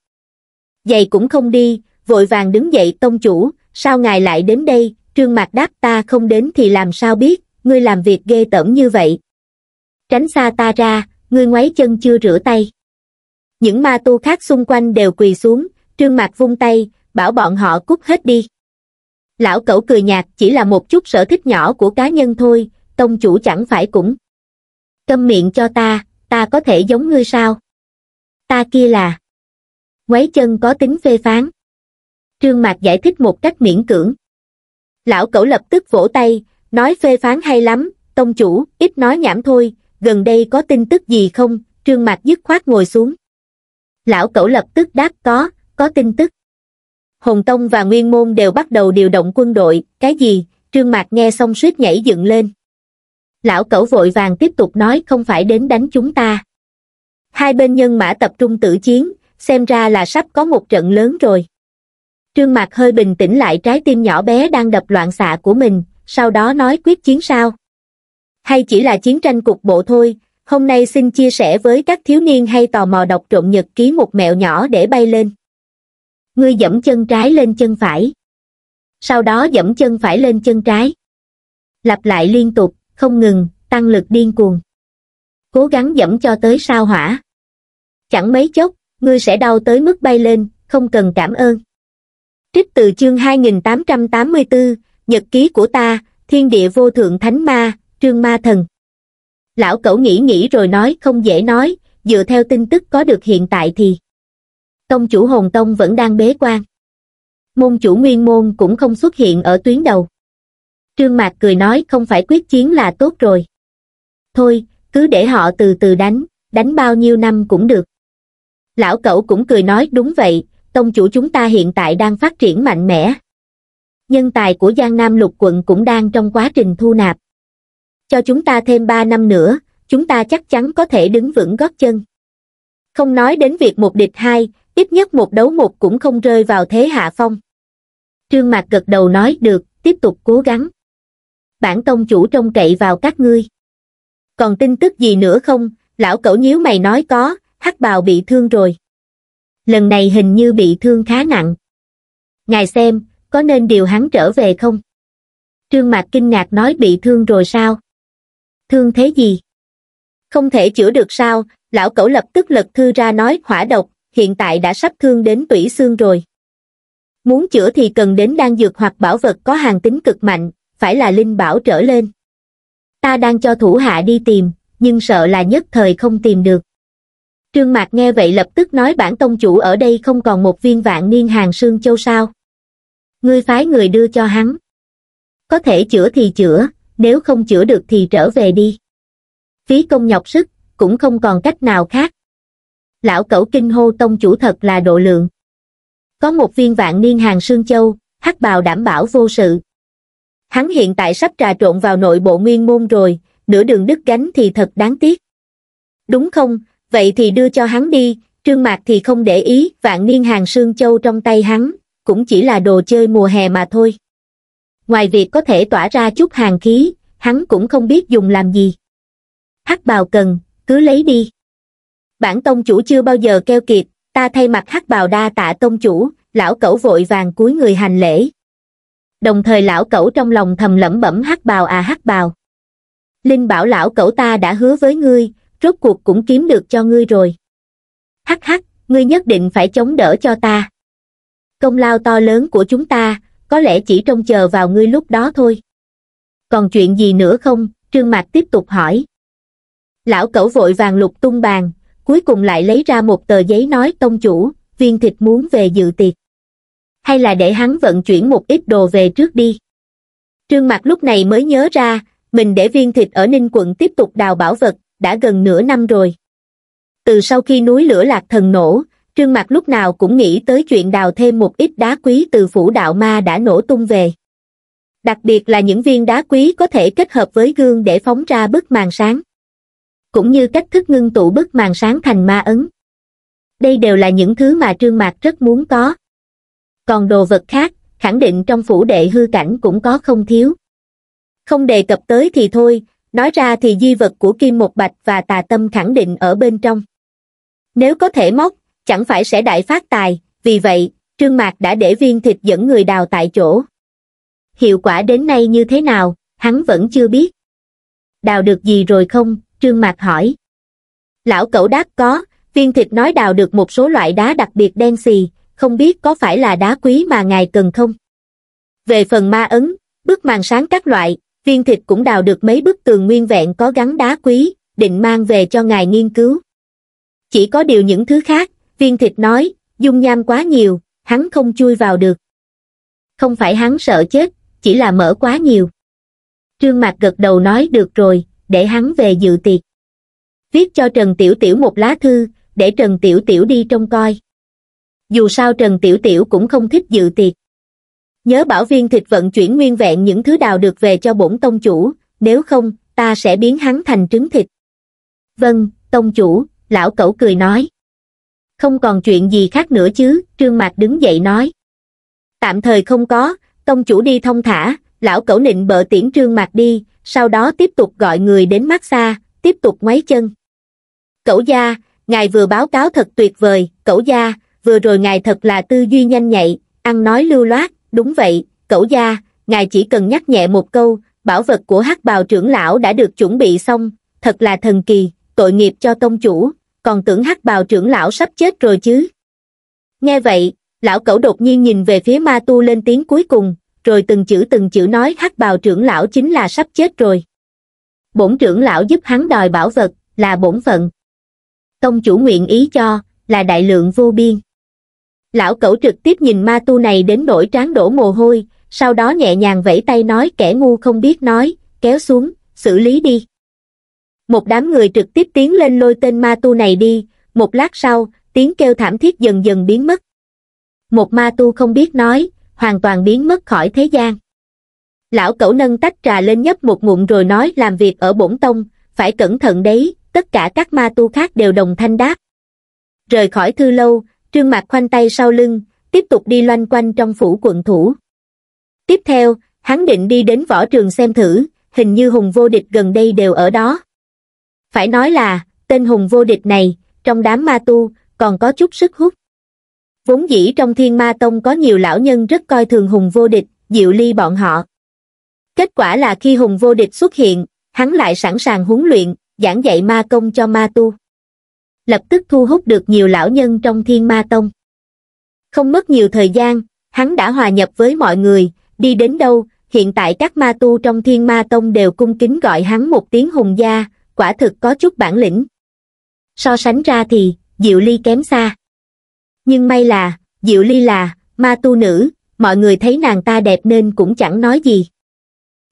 [SPEAKER 1] dậy cũng không đi vội vàng đứng dậy tông chủ sao ngài lại đến đây trương mạc đáp ta không đến thì làm sao biết ngươi làm việc ghê tởm như vậy tránh xa ta ra ngươi ngoáy chân chưa rửa tay những ma tu khác xung quanh đều quỳ xuống trương mạc vung tay bảo bọn họ cút hết đi lão cẩu cười nhạt chỉ là một chút sở thích nhỏ của cá nhân thôi tông chủ chẳng phải cũng câm miệng cho ta ta có thể giống ngươi sao ta kia là quấy chân có tính phê phán trương mạc giải thích một cách miễn cưỡng lão cẩu lập tức vỗ tay nói phê phán hay lắm tông chủ ít nói nhảm thôi gần đây có tin tức gì không trương mạc dứt khoát ngồi xuống lão cẩu lập tức đáp có có tin tức hồng tông và nguyên môn đều bắt đầu điều động quân đội cái gì trương mạc nghe xong suýt nhảy dựng lên lão cẩu vội vàng tiếp tục nói không phải đến đánh chúng ta hai bên nhân mã tập trung tử chiến xem ra là sắp có một trận lớn rồi trương mạc hơi bình tĩnh lại trái tim nhỏ bé đang đập loạn xạ của mình sau đó nói quyết chiến sao hay chỉ là chiến tranh cục bộ thôi hôm nay xin chia sẻ với các thiếu niên hay tò mò đọc trộm nhật ký một mẹo nhỏ để bay lên. Ngươi dẫm chân trái lên chân phải. Sau đó dẫm chân phải lên chân trái. Lặp lại liên tục, không ngừng, tăng lực điên cuồng. Cố gắng dẫm cho tới sao hỏa. Chẳng mấy chốc, ngươi sẽ đau tới mức bay lên, không cần cảm ơn. Trích từ chương 2884, Nhật ký của ta, Thiên địa vô thượng thánh ma, trương ma thần lão cẩu nghĩ nghĩ rồi nói không dễ nói dựa theo tin tức có được hiện tại thì tông chủ hồn tông vẫn đang bế quan môn chủ nguyên môn cũng không xuất hiện ở tuyến đầu trương mạc cười nói không phải quyết chiến là tốt rồi thôi cứ để họ từ từ đánh đánh bao nhiêu năm cũng được lão cẩu cũng cười nói đúng vậy tông chủ chúng ta hiện tại đang phát triển mạnh mẽ nhân tài của giang nam lục quận cũng đang trong quá trình thu nạp cho chúng ta thêm ba năm nữa chúng ta chắc chắn có thể đứng vững gót chân không nói đến việc một địch hai ít nhất một đấu một cũng không rơi vào thế hạ phong trương mạc gật đầu nói được tiếp tục cố gắng bản tông chủ trông cậy vào các ngươi còn tin tức gì nữa không lão cẩu nhíu mày nói có hắc bào bị thương rồi lần này hình như bị thương khá nặng ngài xem có nên điều hắn trở về không trương mạc kinh ngạc nói bị thương rồi sao thương thế gì? Không thể chữa được sao, lão cẩu lập tức lật thư ra nói hỏa độc, hiện tại đã sắp thương đến tủy xương rồi. Muốn chữa thì cần đến đan dược hoặc bảo vật có hàng tính cực mạnh, phải là linh bảo trở lên. Ta đang cho thủ hạ đi tìm, nhưng sợ là nhất thời không tìm được. Trương Mạc nghe vậy lập tức nói bản tông chủ ở đây không còn một viên vạn niên hàng sương châu sao. Ngươi phái người đưa cho hắn. Có thể chữa thì chữa, nếu không chữa được thì trở về đi. Phí công nhọc sức, cũng không còn cách nào khác. Lão cẩu kinh hô tông chủ thật là độ lượng. Có một viên vạn niên hàng Sương Châu, hắc bào đảm bảo vô sự. Hắn hiện tại sắp trà trộn vào nội bộ nguyên môn rồi, nửa đường đứt gánh thì thật đáng tiếc. Đúng không, vậy thì đưa cho hắn đi, trương mạc thì không để ý, vạn niên hàng Sương Châu trong tay hắn, cũng chỉ là đồ chơi mùa hè mà thôi ngoài việc có thể tỏa ra chút hàng khí hắn cũng không biết dùng làm gì hắc bào cần cứ lấy đi bản tông chủ chưa bao giờ keo kiệt ta thay mặt hắc bào đa tạ tông chủ lão cẩu vội vàng cúi người hành lễ đồng thời lão cẩu trong lòng thầm lẩm bẩm hắc bào à hắc bào linh bảo lão cẩu ta đã hứa với ngươi rốt cuộc cũng kiếm được cho ngươi rồi hắc hắc ngươi nhất định phải chống đỡ cho ta công lao to lớn của chúng ta có lẽ chỉ trông chờ vào ngươi lúc đó thôi. Còn chuyện gì nữa không? Trương Mạc tiếp tục hỏi. Lão cẩu vội vàng lục tung bàn, cuối cùng lại lấy ra một tờ giấy nói tông chủ, viên thịt muốn về dự tiệc. Hay là để hắn vận chuyển một ít đồ về trước đi. Trương Mạc lúc này mới nhớ ra, mình để viên thịt ở Ninh quận tiếp tục đào bảo vật, đã gần nửa năm rồi. Từ sau khi núi lửa lạc thần nổ, trương mặt lúc nào cũng nghĩ tới chuyện đào thêm một ít đá quý từ phủ đạo ma đã nổ tung về đặc biệt là những viên đá quý có thể kết hợp với gương để phóng ra bức màn sáng cũng như cách thức ngưng tụ bức màn sáng thành ma ấn đây đều là những thứ mà trương mạc rất muốn có còn đồ vật khác khẳng định trong phủ đệ hư cảnh cũng có không thiếu không đề cập tới thì thôi nói ra thì di vật của kim một bạch và tà tâm khẳng định ở bên trong nếu có thể móc chẳng phải sẽ đại phát tài vì vậy trương mạc đã để viên thịt dẫn người đào tại chỗ hiệu quả đến nay như thế nào hắn vẫn chưa biết đào được gì rồi không trương mạc hỏi lão cẩu đáp có viên thịt nói đào được một số loại đá đặc biệt đen xì không biết có phải là đá quý mà ngài cần không về phần ma ấn bức màn sáng các loại viên thịt cũng đào được mấy bức tường nguyên vẹn có gắn đá quý định mang về cho ngài nghiên cứu chỉ có điều những thứ khác Viên thịt nói, dung nham quá nhiều, hắn không chui vào được. Không phải hắn sợ chết, chỉ là mở quá nhiều. Trương Mạc gật đầu nói được rồi, để hắn về dự tiệc. Viết cho Trần Tiểu Tiểu một lá thư, để Trần Tiểu Tiểu đi trông coi. Dù sao Trần Tiểu Tiểu cũng không thích dự tiệc. Nhớ bảo viên thịt vận chuyển nguyên vẹn những thứ đào được về cho bổn tông chủ, nếu không, ta sẽ biến hắn thành trứng thịt. Vâng, tông chủ, lão cẩu cười nói không còn chuyện gì khác nữa chứ trương mạc đứng dậy nói tạm thời không có tông chủ đi thông thả lão cẩu nịnh bợ tiễn trương mạc đi sau đó tiếp tục gọi người đến mát xa tiếp tục ngoáy chân cẩu gia ngài vừa báo cáo thật tuyệt vời cẩu gia vừa rồi ngài thật là tư duy nhanh nhạy ăn nói lưu loát đúng vậy cẩu gia ngài chỉ cần nhắc nhẹ một câu bảo vật của hắc bào trưởng lão đã được chuẩn bị xong thật là thần kỳ tội nghiệp cho tông chủ còn tưởng hắc bào trưởng lão sắp chết rồi chứ. Nghe vậy, lão cẩu đột nhiên nhìn về phía ma tu lên tiếng cuối cùng, rồi từng chữ từng chữ nói hắc bào trưởng lão chính là sắp chết rồi. Bổn trưởng lão giúp hắn đòi bảo vật, là bổn phận. Tông chủ nguyện ý cho, là đại lượng vô biên. Lão cẩu trực tiếp nhìn ma tu này đến nỗi tráng đổ mồ hôi, sau đó nhẹ nhàng vẫy tay nói kẻ ngu không biết nói, kéo xuống, xử lý đi một đám người trực tiếp tiến lên lôi tên ma tu này đi một lát sau tiếng kêu thảm thiết dần dần biến mất một ma tu không biết nói hoàn toàn biến mất khỏi thế gian lão cẩu nâng tách trà lên nhấp một ngụm rồi nói làm việc ở bổn tông phải cẩn thận đấy tất cả các ma tu khác đều đồng thanh đáp rời khỏi thư lâu trương mạc khoanh tay sau lưng tiếp tục đi loanh quanh trong phủ quận thủ tiếp theo hắn định đi đến võ trường xem thử hình như hùng vô địch gần đây đều ở đó phải nói là, tên hùng vô địch này, trong đám ma tu, còn có chút sức hút. Vốn dĩ trong thiên ma tông có nhiều lão nhân rất coi thường hùng vô địch, dịu ly bọn họ. Kết quả là khi hùng vô địch xuất hiện, hắn lại sẵn sàng huấn luyện, giảng dạy ma công cho ma tu. Lập tức thu hút được nhiều lão nhân trong thiên ma tông. Không mất nhiều thời gian, hắn đã hòa nhập với mọi người, đi đến đâu, hiện tại các ma tu trong thiên ma tông đều cung kính gọi hắn một tiếng hùng gia, quả thực có chút bản lĩnh. So sánh ra thì, Diệu Ly kém xa. Nhưng may là, Diệu Ly là, ma tu nữ, mọi người thấy nàng ta đẹp nên cũng chẳng nói gì.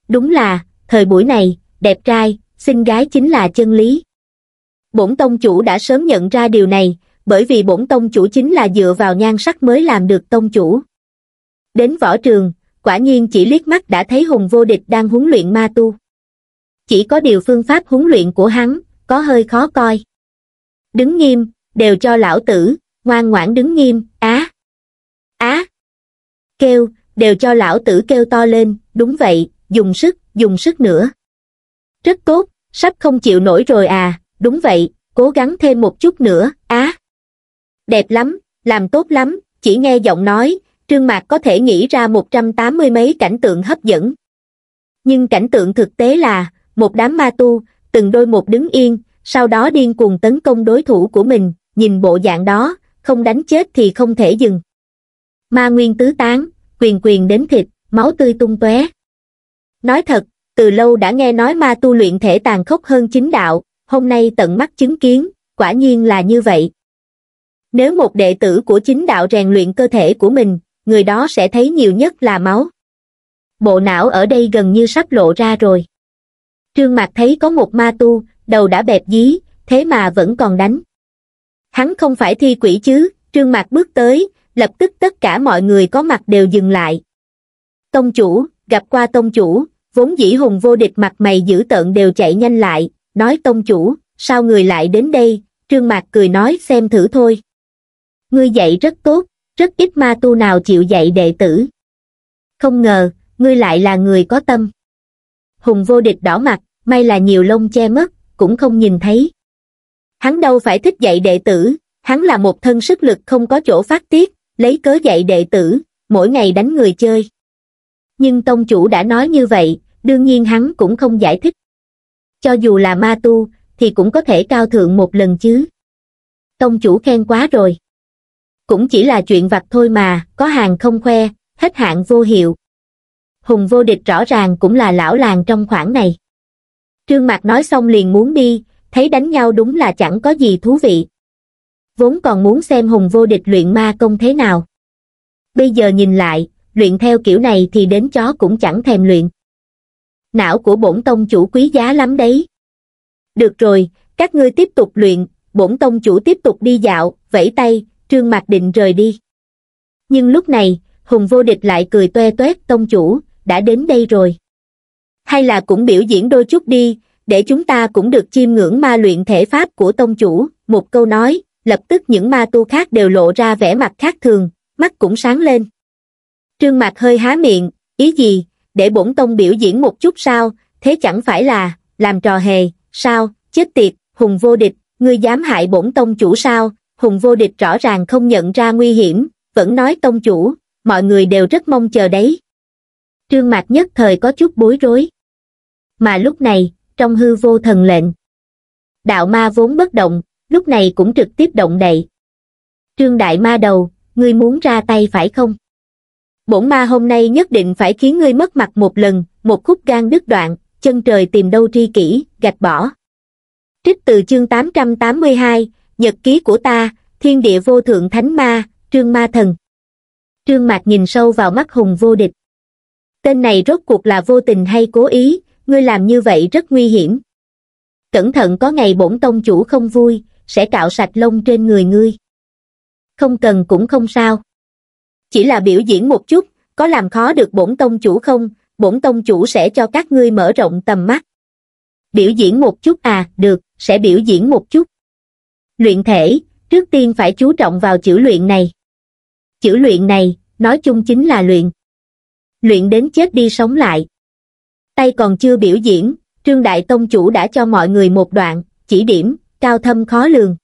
[SPEAKER 1] Đúng là, thời buổi này, đẹp trai, xinh gái chính là chân lý. Bổn tông chủ đã sớm nhận ra điều này, bởi vì bổn tông chủ chính là dựa vào nhan sắc mới làm được tông chủ. Đến võ trường, quả nhiên chỉ liếc mắt đã thấy hùng vô địch đang huấn luyện ma tu chỉ có điều phương pháp huấn luyện của hắn có hơi khó coi đứng nghiêm đều cho lão tử ngoan ngoãn đứng nghiêm á á kêu đều cho lão tử kêu to lên đúng vậy dùng sức dùng sức nữa rất tốt sắp không chịu nổi rồi à đúng vậy cố gắng thêm một chút nữa á đẹp lắm làm tốt lắm chỉ nghe giọng nói trương mạc có thể nghĩ ra một trăm tám mươi mấy cảnh tượng hấp dẫn nhưng cảnh tượng thực tế là một đám ma tu, từng đôi một đứng yên, sau đó điên cuồng tấn công đối thủ của mình, nhìn bộ dạng đó, không đánh chết thì không thể dừng. Ma nguyên tứ tán, quyền quyền đến thịt, máu tươi tung tóe. Nói thật, từ lâu đã nghe nói ma tu luyện thể tàn khốc hơn chính đạo, hôm nay tận mắt chứng kiến, quả nhiên là như vậy. Nếu một đệ tử của chính đạo rèn luyện cơ thể của mình, người đó sẽ thấy nhiều nhất là máu. Bộ não ở đây gần như sắp lộ ra rồi trương mạc thấy có một ma tu đầu đã bẹp dí thế mà vẫn còn đánh hắn không phải thi quỷ chứ trương mạc bước tới lập tức tất cả mọi người có mặt đều dừng lại tông chủ gặp qua tông chủ vốn dĩ hùng vô địch mặt mày dữ tợn đều chạy nhanh lại nói tông chủ sao người lại đến đây trương mạc cười nói xem thử thôi ngươi dạy rất tốt rất ít ma tu nào chịu dạy đệ tử không ngờ ngươi lại là người có tâm hùng vô địch đỏ mặt may là nhiều lông che mất, cũng không nhìn thấy. Hắn đâu phải thích dạy đệ tử, hắn là một thân sức lực không có chỗ phát tiết, lấy cớ dạy đệ tử, mỗi ngày đánh người chơi. Nhưng tông chủ đã nói như vậy, đương nhiên hắn cũng không giải thích. Cho dù là ma tu, thì cũng có thể cao thượng một lần chứ. Tông chủ khen quá rồi. Cũng chỉ là chuyện vặt thôi mà, có hàng không khoe, hết hạn vô hiệu. Hùng vô địch rõ ràng cũng là lão làng trong khoảng này trương mạc nói xong liền muốn đi thấy đánh nhau đúng là chẳng có gì thú vị vốn còn muốn xem hùng vô địch luyện ma công thế nào bây giờ nhìn lại luyện theo kiểu này thì đến chó cũng chẳng thèm luyện não của bổn tông chủ quý giá lắm đấy được rồi các ngươi tiếp tục luyện bổn tông chủ tiếp tục đi dạo vẫy tay trương mạc định rời đi nhưng lúc này hùng vô địch lại cười toe toét tông chủ đã đến đây rồi hay là cũng biểu diễn đôi chút đi để chúng ta cũng được chiêm ngưỡng ma luyện thể pháp của tông chủ một câu nói lập tức những ma tu khác đều lộ ra vẻ mặt khác thường mắt cũng sáng lên trương mạc hơi há miệng ý gì để bổn tông biểu diễn một chút sao thế chẳng phải là làm trò hề sao chết tiệt hùng vô địch ngươi dám hại bổn tông chủ sao hùng vô địch rõ ràng không nhận ra nguy hiểm vẫn nói tông chủ mọi người đều rất mong chờ đấy trương mạc nhất thời có chút bối rối mà lúc này, trong hư vô thần lệnh. Đạo ma vốn bất động, lúc này cũng trực tiếp động đậy. Trương đại ma đầu, ngươi muốn ra tay phải không? Bổn ma hôm nay nhất định phải khiến ngươi mất mặt một lần, một khúc gan đứt đoạn, chân trời tìm đâu tri kỷ, gạch bỏ. Trích từ chương 882, Nhật ký của ta, thiên địa vô thượng thánh ma, trương ma thần. Trương Mạc nhìn sâu vào mắt hùng vô địch. Tên này rốt cuộc là vô tình hay cố ý, ngươi làm như vậy rất nguy hiểm cẩn thận có ngày bổn tông chủ không vui sẽ cạo sạch lông trên người ngươi không cần cũng không sao chỉ là biểu diễn một chút có làm khó được bổn tông chủ không bổn tông chủ sẽ cho các ngươi mở rộng tầm mắt biểu diễn một chút à được sẽ biểu diễn một chút luyện thể trước tiên phải chú trọng vào chữ luyện này chữ luyện này nói chung chính là luyện luyện đến chết đi sống lại tay còn chưa biểu diễn, Trương Đại Tông Chủ đã cho mọi người một đoạn, chỉ điểm, cao thâm khó lường.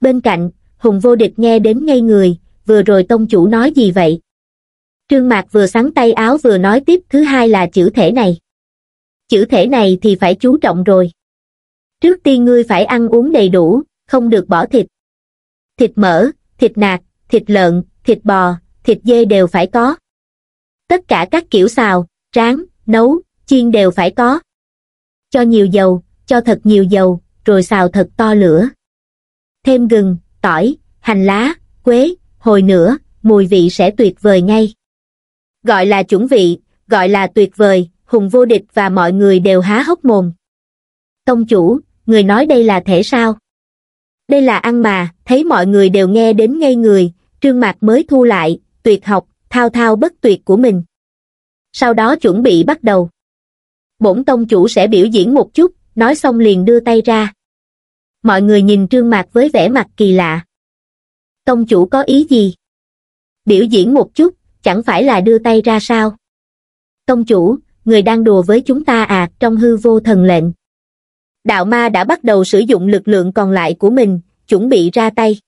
[SPEAKER 1] Bên cạnh, Hùng Vô Địch nghe đến ngay người, vừa rồi Tông Chủ nói gì vậy? Trương Mạc vừa sắn tay áo vừa nói tiếp thứ hai là chữ thể này. Chữ thể này thì phải chú trọng rồi. Trước tiên ngươi phải ăn uống đầy đủ, không được bỏ thịt. Thịt mỡ, thịt nạc, thịt lợn, thịt bò, thịt dê đều phải có. Tất cả các kiểu xào, rán, nấu, chiên đều phải có cho nhiều dầu cho thật nhiều dầu rồi xào thật to lửa thêm gừng tỏi hành lá quế hồi nữa mùi vị sẽ tuyệt vời ngay gọi là chuẩn vị gọi là tuyệt vời hùng vô địch và mọi người đều há hốc mồm tông chủ người nói đây là thể sao đây là ăn mà thấy mọi người đều nghe đến ngay người trương mạc mới thu lại tuyệt học thao thao bất tuyệt của mình sau đó chuẩn bị bắt đầu bổn tông chủ sẽ biểu diễn một chút, nói xong liền đưa tay ra. Mọi người nhìn trương mạc với vẻ mặt kỳ lạ. Tông chủ có ý gì? Biểu diễn một chút, chẳng phải là đưa tay ra sao? Tông chủ, người đang đùa với chúng ta à, trong hư vô thần lệnh. Đạo ma đã bắt đầu sử dụng lực lượng còn lại của mình, chuẩn bị ra tay.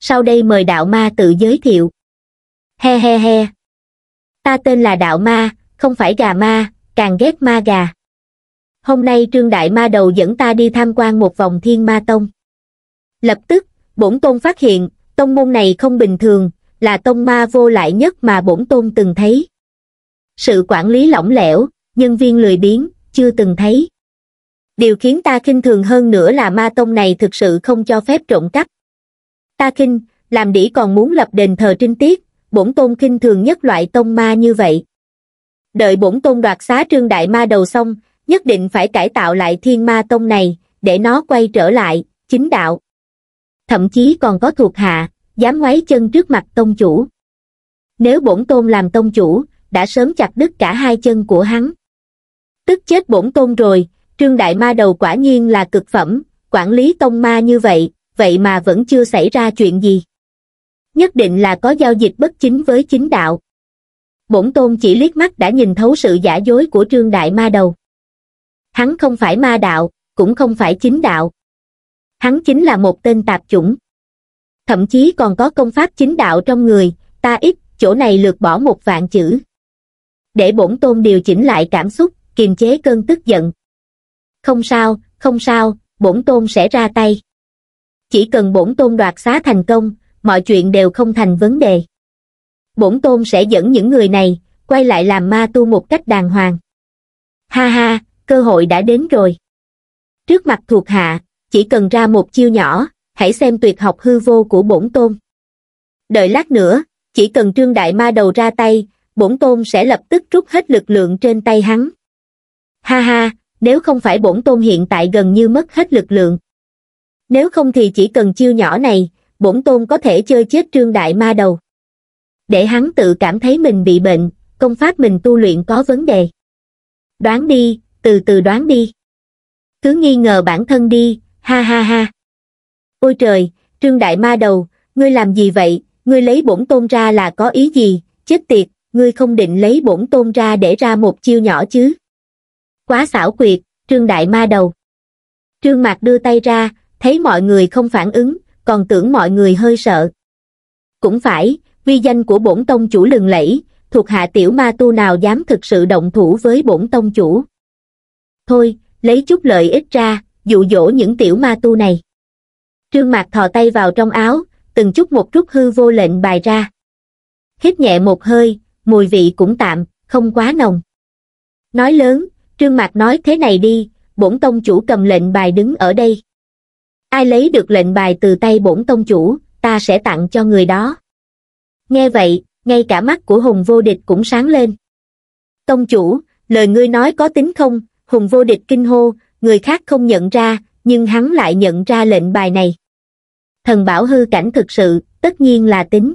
[SPEAKER 1] Sau đây mời đạo ma tự giới thiệu. He he he. Ta tên là đạo ma, không phải gà ma, càng ghét ma gà. Hôm nay Trương Đại Ma Đầu dẫn ta đi tham quan một vòng Thiên Ma Tông. Lập tức, bổn tôn phát hiện, tông môn này không bình thường, là tông ma vô lại nhất mà bổn tôn từng thấy. Sự quản lý lỏng lẻo, nhân viên lười biếng, chưa từng thấy. Điều khiến ta khinh thường hơn nữa là ma tông này thực sự không cho phép trộm cắp. Ta khinh, làm đĩ còn muốn lập đền thờ trinh tiết, bổn tôn khinh thường nhất loại tông ma như vậy đợi bổn tôn đoạt xá trương đại ma đầu xong, nhất định phải cải tạo lại thiên ma tông này, để nó quay trở lại, chính đạo. Thậm chí còn có thuộc hạ, dám ngoáy chân trước mặt tông chủ. Nếu bổn tôn làm tông chủ, đã sớm chặt đứt cả hai chân của hắn. Tức chết bổn tôn rồi, trương đại ma đầu quả nhiên là cực phẩm, quản lý tông ma như vậy, vậy mà vẫn chưa xảy ra chuyện gì. Nhất định là có giao dịch bất chính với chính đạo bổn tôn chỉ liếc mắt đã nhìn thấu sự giả dối của trương đại ma đầu. Hắn không phải ma đạo, cũng không phải chính đạo. Hắn chính là một tên tạp chủng. Thậm chí còn có công pháp chính đạo trong người, ta ít, chỗ này lược bỏ một vạn chữ. Để bổn tôn điều chỉnh lại cảm xúc, kiềm chế cơn tức giận. Không sao, không sao, bổn tôn sẽ ra tay. Chỉ cần bổn tôn đoạt xá thành công, mọi chuyện đều không thành vấn đề bổn tôn sẽ dẫn những người này, quay lại làm ma tu một cách đàng hoàng. Ha ha, cơ hội đã đến rồi. Trước mặt thuộc hạ, chỉ cần ra một chiêu nhỏ, hãy xem tuyệt học hư vô của bổn tôn. Đợi lát nữa, chỉ cần trương đại ma đầu ra tay, bổn tôn sẽ lập tức rút hết lực lượng trên tay hắn. Ha ha, nếu không phải bổn tôn hiện tại gần như mất hết lực lượng. Nếu không thì chỉ cần chiêu nhỏ này, bổn tôn có thể chơi chết trương đại ma đầu để hắn tự cảm thấy mình bị bệnh, công pháp mình tu luyện có vấn đề. Đoán đi, từ từ đoán đi. Cứ nghi ngờ bản thân đi, ha ha ha. Ôi trời, Trương Đại Ma đầu, ngươi làm gì vậy, ngươi lấy bổn tôn ra là có ý gì, chết tiệt, ngươi không định lấy bổn tôn ra để ra một chiêu nhỏ chứ. Quá xảo quyệt, Trương Đại Ma đầu. Trương Mạc đưa tay ra, thấy mọi người không phản ứng, còn tưởng mọi người hơi sợ. Cũng phải, uy danh của bổn tông chủ lừng lẫy thuộc hạ tiểu ma tu nào dám thực sự động thủ với bổn tông chủ thôi lấy chút lợi ích ra dụ dỗ những tiểu ma tu này trương mạc thò tay vào trong áo từng chút một chút hư vô lệnh bài ra hít nhẹ một hơi mùi vị cũng tạm không quá nồng nói lớn trương mạc nói thế này đi bổn tông chủ cầm lệnh bài đứng ở đây ai lấy được lệnh bài từ tay bổn tông chủ ta sẽ tặng cho người đó nghe vậy ngay cả mắt của hùng vô địch cũng sáng lên tông chủ lời ngươi nói có tính không hùng vô địch kinh hô người khác không nhận ra nhưng hắn lại nhận ra lệnh bài này thần bảo hư cảnh thực sự tất nhiên là tính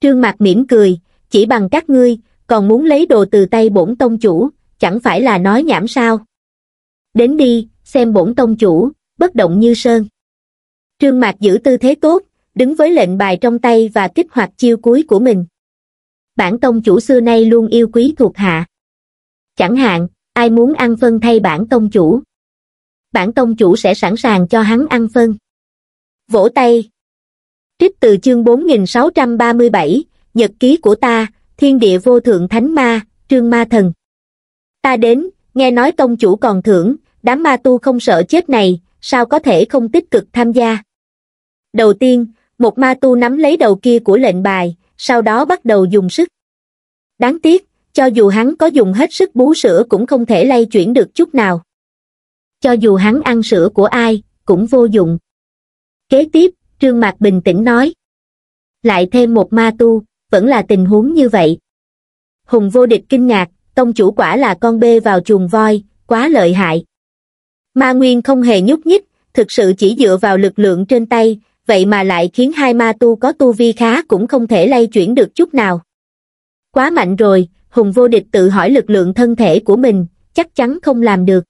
[SPEAKER 1] trương mạc mỉm cười chỉ bằng các ngươi còn muốn lấy đồ từ tay bổn tông chủ chẳng phải là nói nhảm sao đến đi xem bổn tông chủ bất động như sơn trương mạc giữ tư thế tốt đứng với lệnh bài trong tay và kích hoạt chiêu cuối của mình bản tông chủ xưa nay luôn yêu quý thuộc hạ chẳng hạn ai muốn ăn phân thay bản tông chủ bản tông chủ sẽ sẵn sàng cho hắn ăn phân vỗ tay trích từ chương 4637, nhật ký của ta thiên địa vô thượng thánh ma trương ma thần ta đến nghe nói tông chủ còn thưởng đám ma tu không sợ chết này sao có thể không tích cực tham gia đầu tiên một ma tu nắm lấy đầu kia của lệnh bài sau đó bắt đầu dùng sức đáng tiếc cho dù hắn có dùng hết sức bú sữa cũng không thể lay chuyển được chút nào cho dù hắn ăn sữa của ai cũng vô dụng kế tiếp trương mạc bình tĩnh nói lại thêm một ma tu vẫn là tình huống như vậy hùng vô địch kinh ngạc tông chủ quả là con bê vào chuồng voi quá lợi hại ma nguyên không hề nhúc nhích thực sự chỉ dựa vào lực lượng trên tay vậy mà lại khiến hai ma tu có tu vi khá cũng không thể lay chuyển được chút nào. Quá mạnh rồi, Hùng vô địch tự hỏi lực lượng thân thể của mình, chắc chắn không làm được.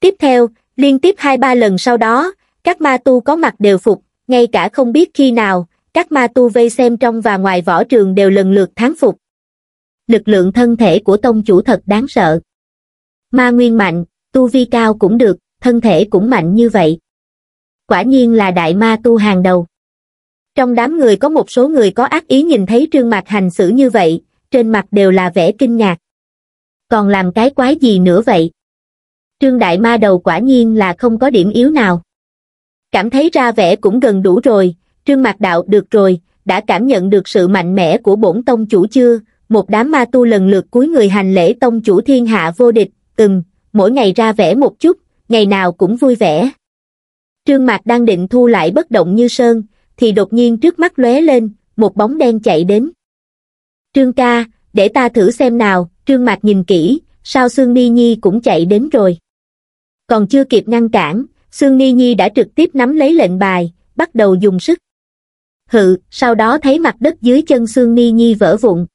[SPEAKER 1] Tiếp theo, liên tiếp hai ba lần sau đó, các ma tu có mặt đều phục, ngay cả không biết khi nào, các ma tu vây xem trong và ngoài võ trường đều lần lượt thắng phục. Lực lượng thân thể của tông chủ thật đáng sợ. Ma nguyên mạnh, tu vi cao cũng được, thân thể cũng mạnh như vậy quả nhiên là đại ma tu hàng đầu. Trong đám người có một số người có ác ý nhìn thấy trương mặt hành xử như vậy, trên mặt đều là vẻ kinh ngạc. Còn làm cái quái gì nữa vậy? Trương đại ma đầu quả nhiên là không có điểm yếu nào. Cảm thấy ra vẻ cũng gần đủ rồi, trương mặt đạo được rồi, đã cảm nhận được sự mạnh mẽ của bổn tông chủ chưa, một đám ma tu lần lượt cuối người hành lễ tông chủ thiên hạ vô địch, từng, mỗi ngày ra vẻ một chút, ngày nào cũng vui vẻ. Trương Mạc đang định thu lại bất động như sơn, thì đột nhiên trước mắt lóe lên, một bóng đen chạy đến. Trương ca, để ta thử xem nào, Trương Mạc nhìn kỹ, sao Sương Ni Nhi cũng chạy đến rồi. Còn chưa kịp ngăn cản, Sương Ni Nhi đã trực tiếp nắm lấy lệnh bài, bắt đầu dùng sức. Hự, sau đó thấy mặt đất dưới chân Sương Ni Nhi vỡ vụn.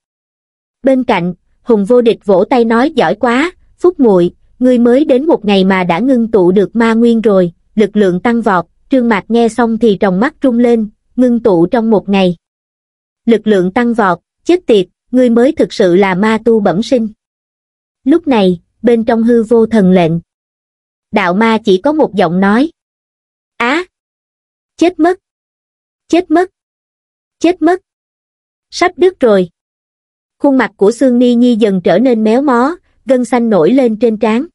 [SPEAKER 1] Bên cạnh, Hùng vô địch vỗ tay nói giỏi quá, Phúc muội ngươi mới đến một ngày mà đã ngưng tụ được ma nguyên rồi, lực lượng tăng vọt, trương mạc nghe xong thì tròng mắt trung lên, ngưng tụ trong một ngày. Lực lượng tăng vọt, chết tiệt, ngươi mới thực sự là ma tu bẩm sinh. Lúc này, bên trong hư vô thần lệnh. Đạo ma chỉ có một giọng nói. Á! chết mất! Chết mất! Chết mất! Sắp đứt rồi! Khuôn mặt của Sương Ni Nhi dần trở nên méo mó, gân xanh nổi lên trên trán.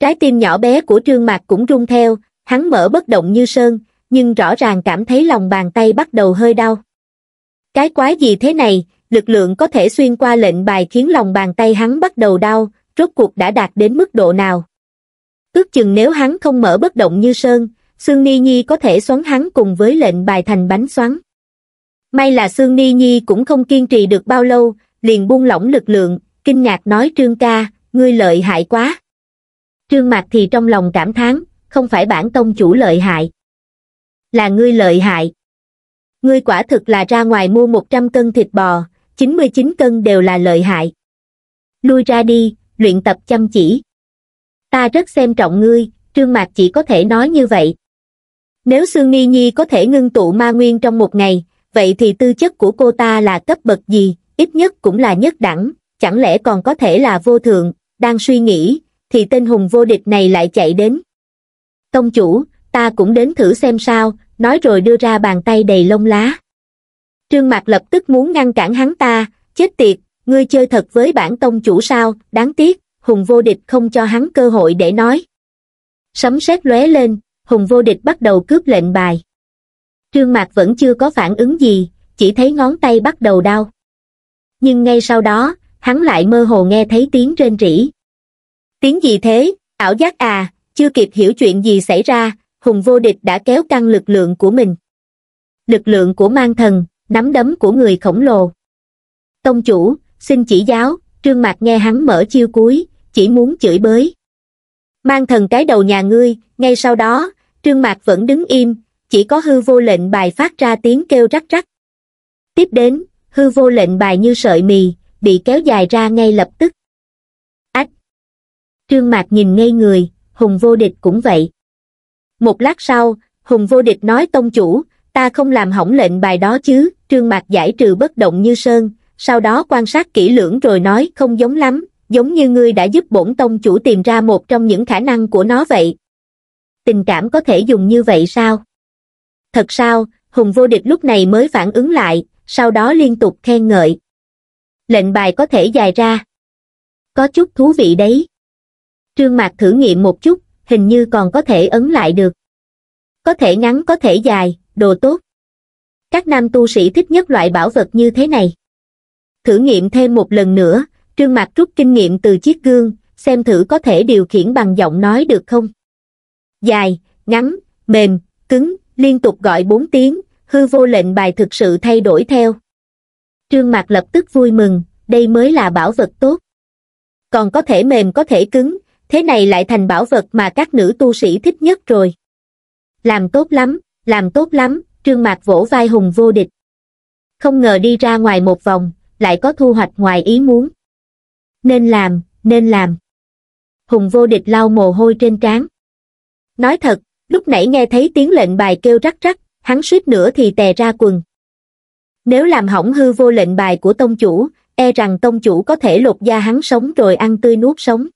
[SPEAKER 1] Trái tim nhỏ bé của Trương Mạc cũng rung theo, hắn mở bất động như sơn, nhưng rõ ràng cảm thấy lòng bàn tay bắt đầu hơi đau. Cái quái gì thế này, lực lượng có thể xuyên qua lệnh bài khiến lòng bàn tay hắn bắt đầu đau, rốt cuộc đã đạt đến mức độ nào. Ước chừng nếu hắn không mở bất động như sơn, Sương Ni Nhi có thể xoắn hắn cùng với lệnh bài thành bánh xoắn. May là Sương Ni Nhi cũng không kiên trì được bao lâu, liền buông lỏng lực lượng, kinh ngạc nói Trương ca, ngươi lợi hại quá. Trương Mạc thì trong lòng cảm thán, không phải bản tông chủ lợi hại là ngươi lợi hại ngươi quả thực là ra ngoài mua một trăm cân thịt bò chín mươi chín cân đều là lợi hại lui ra đi luyện tập chăm chỉ ta rất xem trọng ngươi trương mạc chỉ có thể nói như vậy nếu sương ni nhi có thể ngưng tụ ma nguyên trong một ngày vậy thì tư chất của cô ta là cấp bậc gì ít nhất cũng là nhất đẳng chẳng lẽ còn có thể là vô thượng đang suy nghĩ thì tên hùng vô địch này lại chạy đến tông chủ ta cũng đến thử xem sao nói rồi đưa ra bàn tay đầy lông lá trương mạc lập tức muốn ngăn cản hắn ta chết tiệt ngươi chơi thật với bản tông chủ sao đáng tiếc hùng vô địch không cho hắn cơ hội để nói sấm sét lóe lên hùng vô địch bắt đầu cướp lệnh bài trương mạc vẫn chưa có phản ứng gì chỉ thấy ngón tay bắt đầu đau nhưng ngay sau đó hắn lại mơ hồ nghe thấy tiếng rên rỉ tiếng gì thế ảo giác à chưa kịp hiểu chuyện gì xảy ra hùng vô địch đã kéo căng lực lượng của mình lực lượng của mang thần nắm đấm của người khổng lồ tông chủ xin chỉ giáo trương mạc nghe hắn mở chiêu cuối chỉ muốn chửi bới mang thần cái đầu nhà ngươi ngay sau đó trương mạc vẫn đứng im chỉ có hư vô lệnh bài phát ra tiếng kêu rắc rắc tiếp đến hư vô lệnh bài như sợi mì bị kéo dài ra ngay lập tức ách trương mạc nhìn ngay người Hùng Vô Địch cũng vậy. Một lát sau, Hùng Vô Địch nói tông chủ, ta không làm hỏng lệnh bài đó chứ, trương mạc giải trừ bất động như sơn, sau đó quan sát kỹ lưỡng rồi nói không giống lắm, giống như ngươi đã giúp bổn tông chủ tìm ra một trong những khả năng của nó vậy. Tình cảm có thể dùng như vậy sao? Thật sao, Hùng Vô Địch lúc này mới phản ứng lại, sau đó liên tục khen ngợi. Lệnh bài có thể dài ra. Có chút thú vị đấy. Trương Mạc thử nghiệm một chút, hình như còn có thể ấn lại được. Có thể ngắn có thể dài, đồ tốt. Các nam tu sĩ thích nhất loại bảo vật như thế này. Thử nghiệm thêm một lần nữa, Trương Mạc rút kinh nghiệm từ chiếc gương, xem thử có thể điều khiển bằng giọng nói được không. Dài, ngắn, mềm, cứng, liên tục gọi bốn tiếng, hư vô lệnh bài thực sự thay đổi theo. Trương Mạc lập tức vui mừng, đây mới là bảo vật tốt. Còn có thể mềm có thể cứng, thế này lại thành bảo vật mà các nữ tu sĩ thích nhất rồi. Làm tốt lắm, làm tốt lắm, trương mạc vỗ vai hùng vô địch. Không ngờ đi ra ngoài một vòng, lại có thu hoạch ngoài ý muốn. Nên làm, nên làm. Hùng vô địch lau mồ hôi trên trán. Nói thật, lúc nãy nghe thấy tiếng lệnh bài kêu rắc rắc, hắn suýt nữa thì tè ra quần. Nếu làm hỏng hư vô lệnh bài của tông chủ, e rằng tông chủ có thể lột da hắn sống rồi ăn tươi nuốt sống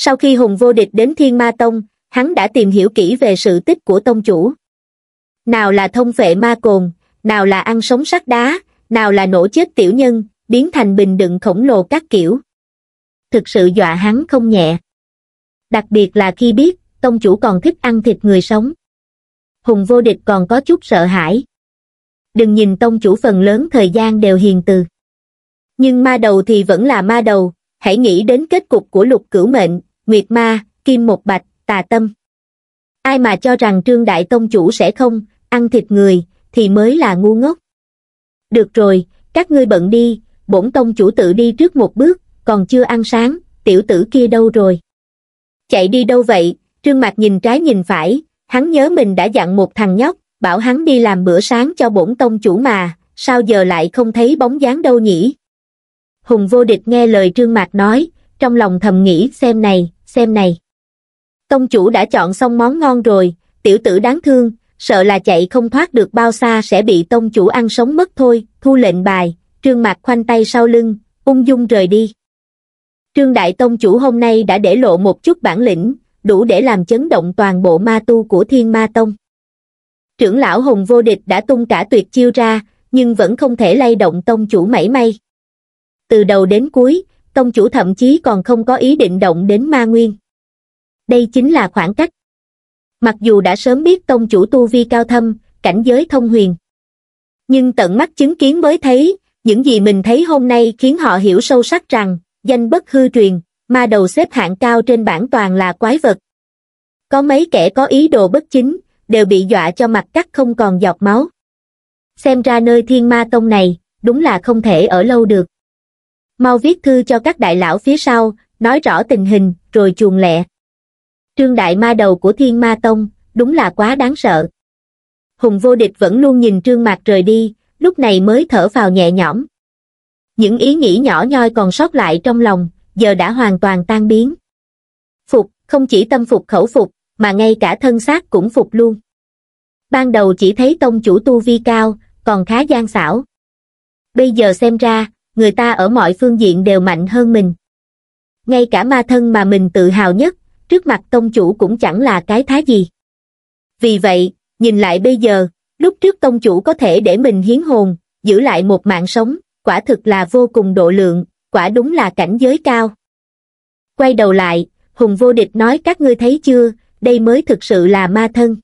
[SPEAKER 1] sau khi hùng vô địch đến thiên ma tông hắn đã tìm hiểu kỹ về sự tích của tông chủ nào là thông vệ ma cồn nào là ăn sống sắt đá nào là nổ chết tiểu nhân biến thành bình đựng khổng lồ các kiểu thực sự dọa hắn không nhẹ đặc biệt là khi biết tông chủ còn thích ăn thịt người sống hùng vô địch còn có chút sợ hãi đừng nhìn tông chủ phần lớn thời gian đều hiền từ nhưng ma đầu thì vẫn là ma đầu hãy nghĩ đến kết cục của lục cửu mệnh nguyệt ma kim một bạch tà tâm ai mà cho rằng trương đại tông chủ sẽ không ăn thịt người thì mới là ngu ngốc được rồi các ngươi bận đi bổn tông chủ tự đi trước một bước còn chưa ăn sáng tiểu tử kia đâu rồi chạy đi đâu vậy trương mạc nhìn trái nhìn phải hắn nhớ mình đã dặn một thằng nhóc bảo hắn đi làm bữa sáng cho bổn tông chủ mà sao giờ lại không thấy bóng dáng đâu nhỉ hùng vô địch nghe lời trương mạc nói trong lòng thầm nghĩ xem này xem này. Tông chủ đã chọn xong món ngon rồi, tiểu tử đáng thương, sợ là chạy không thoát được bao xa sẽ bị tông chủ ăn sống mất thôi, thu lệnh bài, trương mạc khoanh tay sau lưng, ung dung rời đi. Trương Đại Tông chủ hôm nay đã để lộ một chút bản lĩnh, đủ để làm chấn động toàn bộ ma tu của Thiên Ma Tông. Trưởng lão hùng Vô Địch đã tung cả tuyệt chiêu ra, nhưng vẫn không thể lay động tông chủ mảy may. Từ đầu đến cuối, tông chủ thậm chí còn không có ý định động đến ma nguyên đây chính là khoảng cách mặc dù đã sớm biết tông chủ tu vi cao thâm cảnh giới thông huyền nhưng tận mắt chứng kiến mới thấy những gì mình thấy hôm nay khiến họ hiểu sâu sắc rằng danh bất hư truyền ma đầu xếp hạng cao trên bảng toàn là quái vật có mấy kẻ có ý đồ bất chính đều bị dọa cho mặt cắt không còn giọt máu xem ra nơi thiên ma tông này đúng là không thể ở lâu được Mau viết thư cho các đại lão phía sau, nói rõ tình hình, rồi chuồn lẹ. Trương đại ma đầu của thiên ma tông, đúng là quá đáng sợ. Hùng vô địch vẫn luôn nhìn trương mặt rời đi, lúc này mới thở vào nhẹ nhõm. Những ý nghĩ nhỏ nhoi còn sót lại trong lòng, giờ đã hoàn toàn tan biến. Phục, không chỉ tâm phục khẩu phục, mà ngay cả thân xác cũng phục luôn. Ban đầu chỉ thấy tông chủ tu vi cao, còn khá gian xảo. Bây giờ xem ra, người ta ở mọi phương diện đều mạnh hơn mình ngay cả ma thân mà mình tự hào nhất trước mặt tông chủ cũng chẳng là cái thá gì vì vậy nhìn lại bây giờ lúc trước tông chủ có thể để mình hiến hồn giữ lại một mạng sống quả thực là vô cùng độ lượng quả đúng là cảnh giới cao quay đầu lại hùng vô địch nói các ngươi thấy chưa đây mới thực sự là ma thân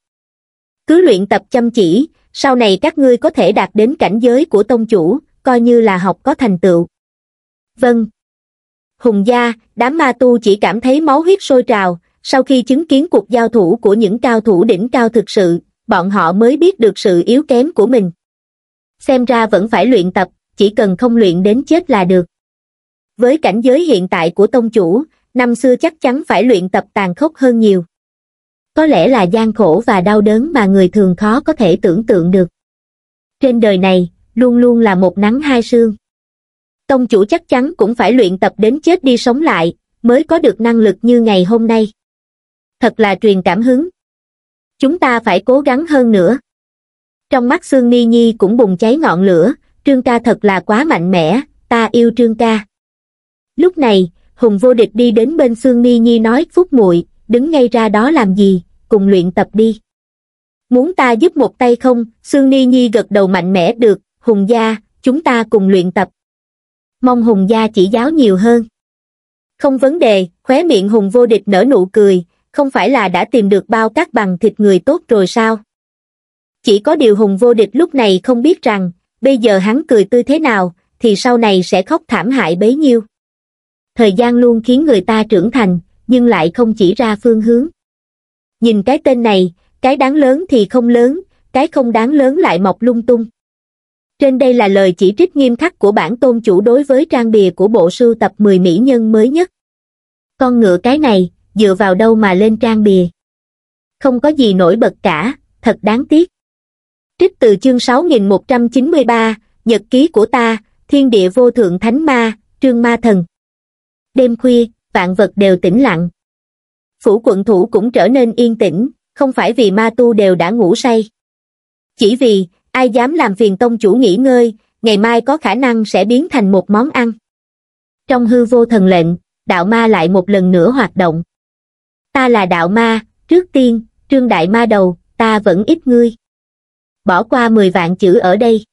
[SPEAKER 1] cứ luyện tập chăm chỉ sau này các ngươi có thể đạt đến cảnh giới của tông chủ coi như là học có thành tựu. Vâng. Hùng gia, đám ma tu chỉ cảm thấy máu huyết sôi trào, sau khi chứng kiến cuộc giao thủ của những cao thủ đỉnh cao thực sự, bọn họ mới biết được sự yếu kém của mình. Xem ra vẫn phải luyện tập, chỉ cần không luyện đến chết là được. Với cảnh giới hiện tại của tông chủ, năm xưa chắc chắn phải luyện tập tàn khốc hơn nhiều. Có lẽ là gian khổ và đau đớn mà người thường khó có thể tưởng tượng được. Trên đời này, luôn luôn là một nắng hai sương. Tông chủ chắc chắn cũng phải luyện tập đến chết đi sống lại, mới có được năng lực như ngày hôm nay. Thật là truyền cảm hứng. Chúng ta phải cố gắng hơn nữa. Trong mắt Sương Ni Nhi cũng bùng cháy ngọn lửa, Trương ca thật là quá mạnh mẽ, ta yêu Trương ca. Lúc này, Hùng vô địch đi đến bên Sương Ni Nhi nói phúc muội đứng ngay ra đó làm gì, cùng luyện tập đi. Muốn ta giúp một tay không, Sương Ni Nhi gật đầu mạnh mẽ được, hùng gia chúng ta cùng luyện tập mong hùng gia chỉ giáo nhiều hơn không vấn đề khóe miệng hùng vô địch nở nụ cười không phải là đã tìm được bao cát bằng thịt người tốt rồi sao chỉ có điều hùng vô địch lúc này không biết rằng bây giờ hắn cười tươi thế nào thì sau này sẽ khóc thảm hại bấy nhiêu thời gian luôn khiến người ta trưởng thành nhưng lại không chỉ ra phương hướng nhìn cái tên này cái đáng lớn thì không lớn cái không đáng lớn lại mọc lung tung trên đây là lời chỉ trích nghiêm khắc của bản tôn chủ đối với trang bìa của bộ sưu tập 10 mỹ nhân mới nhất. Con ngựa cái này, dựa vào đâu mà lên trang bìa? Không có gì nổi bật cả, thật đáng tiếc. Trích từ chương 6193, Nhật ký của ta, Thiên địa vô thượng thánh ma, trương ma thần. Đêm khuya, vạn vật đều tĩnh lặng. Phủ quận thủ cũng trở nên yên tĩnh, không phải vì ma tu đều đã ngủ say. Chỉ vì, ai dám làm phiền tông chủ nghỉ ngơi ngày mai có khả năng sẽ biến thành một món ăn trong hư vô thần lệnh đạo ma lại một lần nữa hoạt động ta là đạo ma trước tiên trương đại ma đầu ta vẫn ít ngươi bỏ qua mười vạn chữ ở đây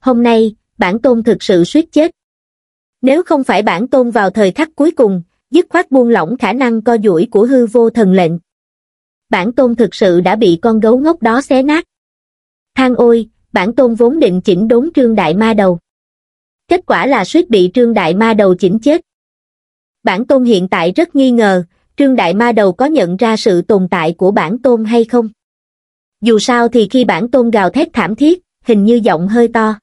[SPEAKER 1] hôm nay bản tôn thực sự suýt chết nếu không phải bản tôn vào thời khắc cuối cùng dứt khoát buông lỏng khả năng co duỗi của hư vô thần lệnh bản tôn thực sự đã bị con gấu ngốc đó xé nát Thang ôi, bản tôn vốn định chỉnh đốn trương đại ma đầu. Kết quả là suýt bị trương đại ma đầu chỉnh chết. Bản tôn hiện tại rất nghi ngờ, trương đại ma đầu có nhận ra sự tồn tại của bản tôn hay không. Dù sao thì khi bản tôn gào thét thảm thiết, hình như giọng hơi to.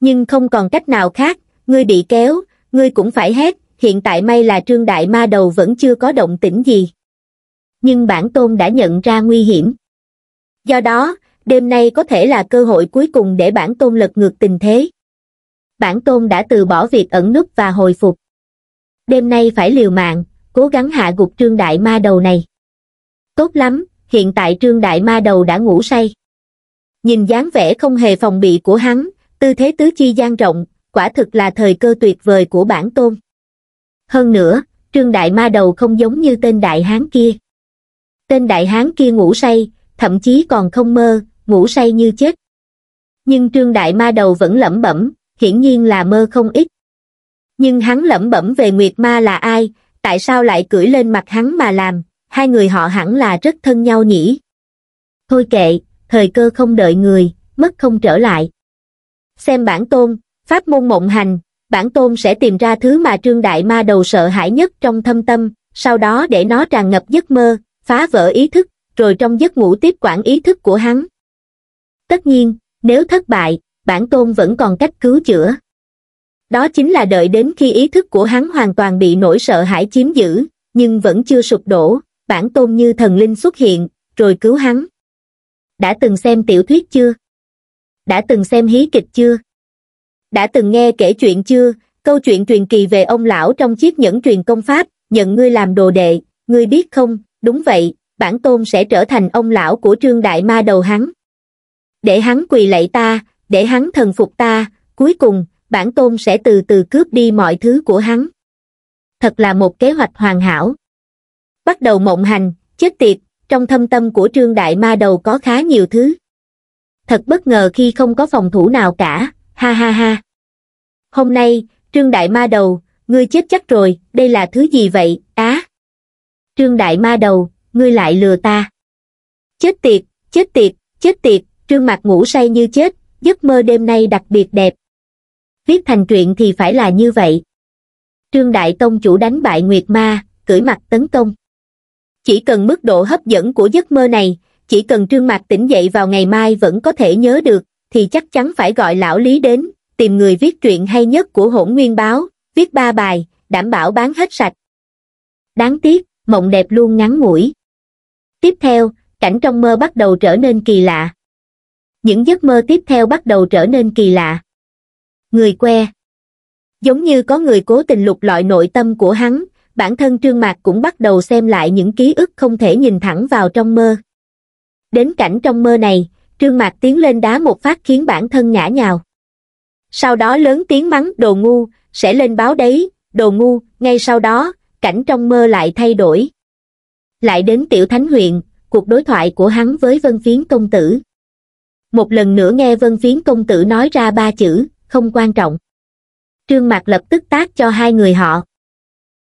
[SPEAKER 1] Nhưng không còn cách nào khác, ngươi bị kéo, ngươi cũng phải hét, hiện tại may là trương đại ma đầu vẫn chưa có động tĩnh gì. Nhưng bản tôn đã nhận ra nguy hiểm. Do đó, đêm nay có thể là cơ hội cuối cùng để bản tôn lật ngược tình thế. Bản tôn đã từ bỏ việc ẩn núp và hồi phục. Đêm nay phải liều mạng, cố gắng hạ gục trương đại ma đầu này. Tốt lắm, hiện tại trương đại ma đầu đã ngủ say. Nhìn dáng vẻ không hề phòng bị của hắn, tư thế tứ chi gian rộng, quả thực là thời cơ tuyệt vời của bản tôn. Hơn nữa, trương đại ma đầu không giống như tên đại hán kia. Tên đại hán kia ngủ say, thậm chí còn không mơ, ngủ say như chết. Nhưng trương đại ma đầu vẫn lẩm bẩm, hiển nhiên là mơ không ít. Nhưng hắn lẩm bẩm về Nguyệt Ma là ai, tại sao lại cưỡi lên mặt hắn mà làm, hai người họ hẳn là rất thân nhau nhỉ. Thôi kệ, thời cơ không đợi người, mất không trở lại. Xem bản tôn, pháp môn mộng hành, bản tôn sẽ tìm ra thứ mà trương đại ma đầu sợ hãi nhất trong thâm tâm, sau đó để nó tràn ngập giấc mơ, phá vỡ ý thức, rồi trong giấc ngủ tiếp quản ý thức của hắn tất nhiên nếu thất bại bản tôn vẫn còn cách cứu chữa đó chính là đợi đến khi ý thức của hắn hoàn toàn bị nỗi sợ hãi chiếm giữ nhưng vẫn chưa sụp đổ bản tôn như thần linh xuất hiện rồi cứu hắn đã từng xem tiểu thuyết chưa đã từng xem hí kịch chưa đã từng nghe kể chuyện chưa câu chuyện truyền kỳ về ông lão trong chiếc nhẫn truyền công pháp nhận ngươi làm đồ đệ ngươi biết không đúng vậy bản tôn sẽ trở thành ông lão của trương đại ma đầu hắn để hắn quỳ lạy ta, để hắn thần phục ta, cuối cùng, bản tôn sẽ từ từ cướp đi mọi thứ của hắn. Thật là một kế hoạch hoàn hảo. Bắt đầu mộng hành, chết tiệt, trong thâm tâm của trương đại ma đầu có khá nhiều thứ. Thật bất ngờ khi không có phòng thủ nào cả, ha ha ha. Hôm nay, trương đại ma đầu, ngươi chết chắc rồi, đây là thứ gì vậy, á? Trương đại ma đầu, ngươi lại lừa ta. Chết tiệt, chết tiệt, chết tiệt, trương mặt ngủ say như chết, giấc mơ đêm nay đặc biệt đẹp. Viết thành truyện thì phải là như vậy. Trương Đại Tông chủ đánh bại Nguyệt Ma, cưỡi mặt tấn công. Chỉ cần mức độ hấp dẫn của giấc mơ này, chỉ cần trương mặt tỉnh dậy vào ngày mai vẫn có thể nhớ được, thì chắc chắn phải gọi lão Lý đến, tìm người viết truyện hay nhất của hỗn nguyên báo, viết ba bài, đảm bảo bán hết sạch. Đáng tiếc, mộng đẹp luôn ngắn ngủi. Tiếp theo, cảnh trong mơ bắt đầu trở nên kỳ lạ những giấc mơ tiếp theo bắt đầu trở nên kỳ lạ người que giống như có người cố tình lục lọi nội tâm của hắn bản thân trương mạc cũng bắt đầu xem lại những ký ức không thể nhìn thẳng vào trong mơ đến cảnh trong mơ này trương mạc tiến lên đá một phát khiến bản thân ngã nhào sau đó lớn tiếng mắng đồ ngu sẽ lên báo đấy đồ ngu ngay sau đó cảnh trong mơ lại thay đổi lại đến tiểu thánh huyện cuộc đối thoại của hắn với vân phiến công tử một lần nữa nghe vân phiến công tử nói ra ba chữ không quan trọng trương mạc lập tức tác cho hai người họ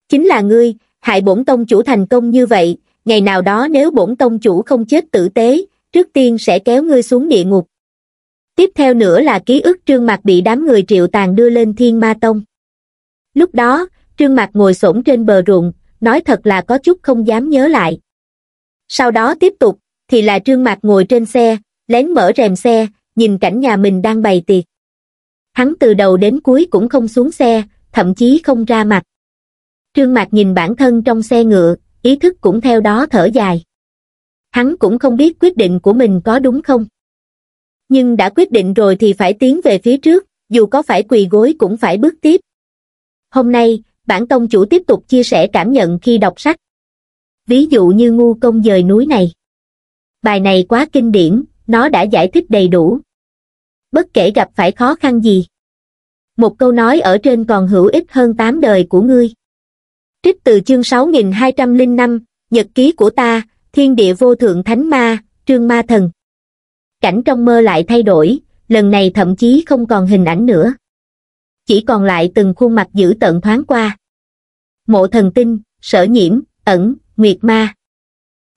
[SPEAKER 1] chính là ngươi hại bổn tông chủ thành công như vậy ngày nào đó nếu bổn tông chủ không chết tử tế trước tiên sẽ kéo ngươi xuống địa ngục tiếp theo nữa là ký ức trương mạc bị đám người triệu tàn đưa lên thiên ma tông lúc đó trương mạc ngồi xổm trên bờ ruộng nói thật là có chút không dám nhớ lại sau đó tiếp tục thì là trương mạc ngồi trên xe lén mở rèm xe, nhìn cảnh nhà mình đang bày tiệc. Hắn từ đầu đến cuối cũng không xuống xe, thậm chí không ra mặt. Trương Mạc nhìn bản thân trong xe ngựa, ý thức cũng theo đó thở dài. Hắn cũng không biết quyết định của mình có đúng không. Nhưng đã quyết định rồi thì phải tiến về phía trước, dù có phải quỳ gối cũng phải bước tiếp. Hôm nay, bản tông chủ tiếp tục chia sẻ cảm nhận khi đọc sách. Ví dụ như ngu công dời núi này. Bài này quá kinh điển, nó đã giải thích đầy đủ. Bất kể gặp phải khó khăn gì. Một câu nói ở trên còn hữu ích hơn tám đời của ngươi. Trích từ chương 6205, Nhật ký của ta, Thiên địa vô thượng thánh ma, trương ma thần. Cảnh trong mơ lại thay đổi, lần này thậm chí không còn hình ảnh nữa. Chỉ còn lại từng khuôn mặt dữ tận thoáng qua. Mộ thần tinh, sở nhiễm, ẩn, nguyệt ma.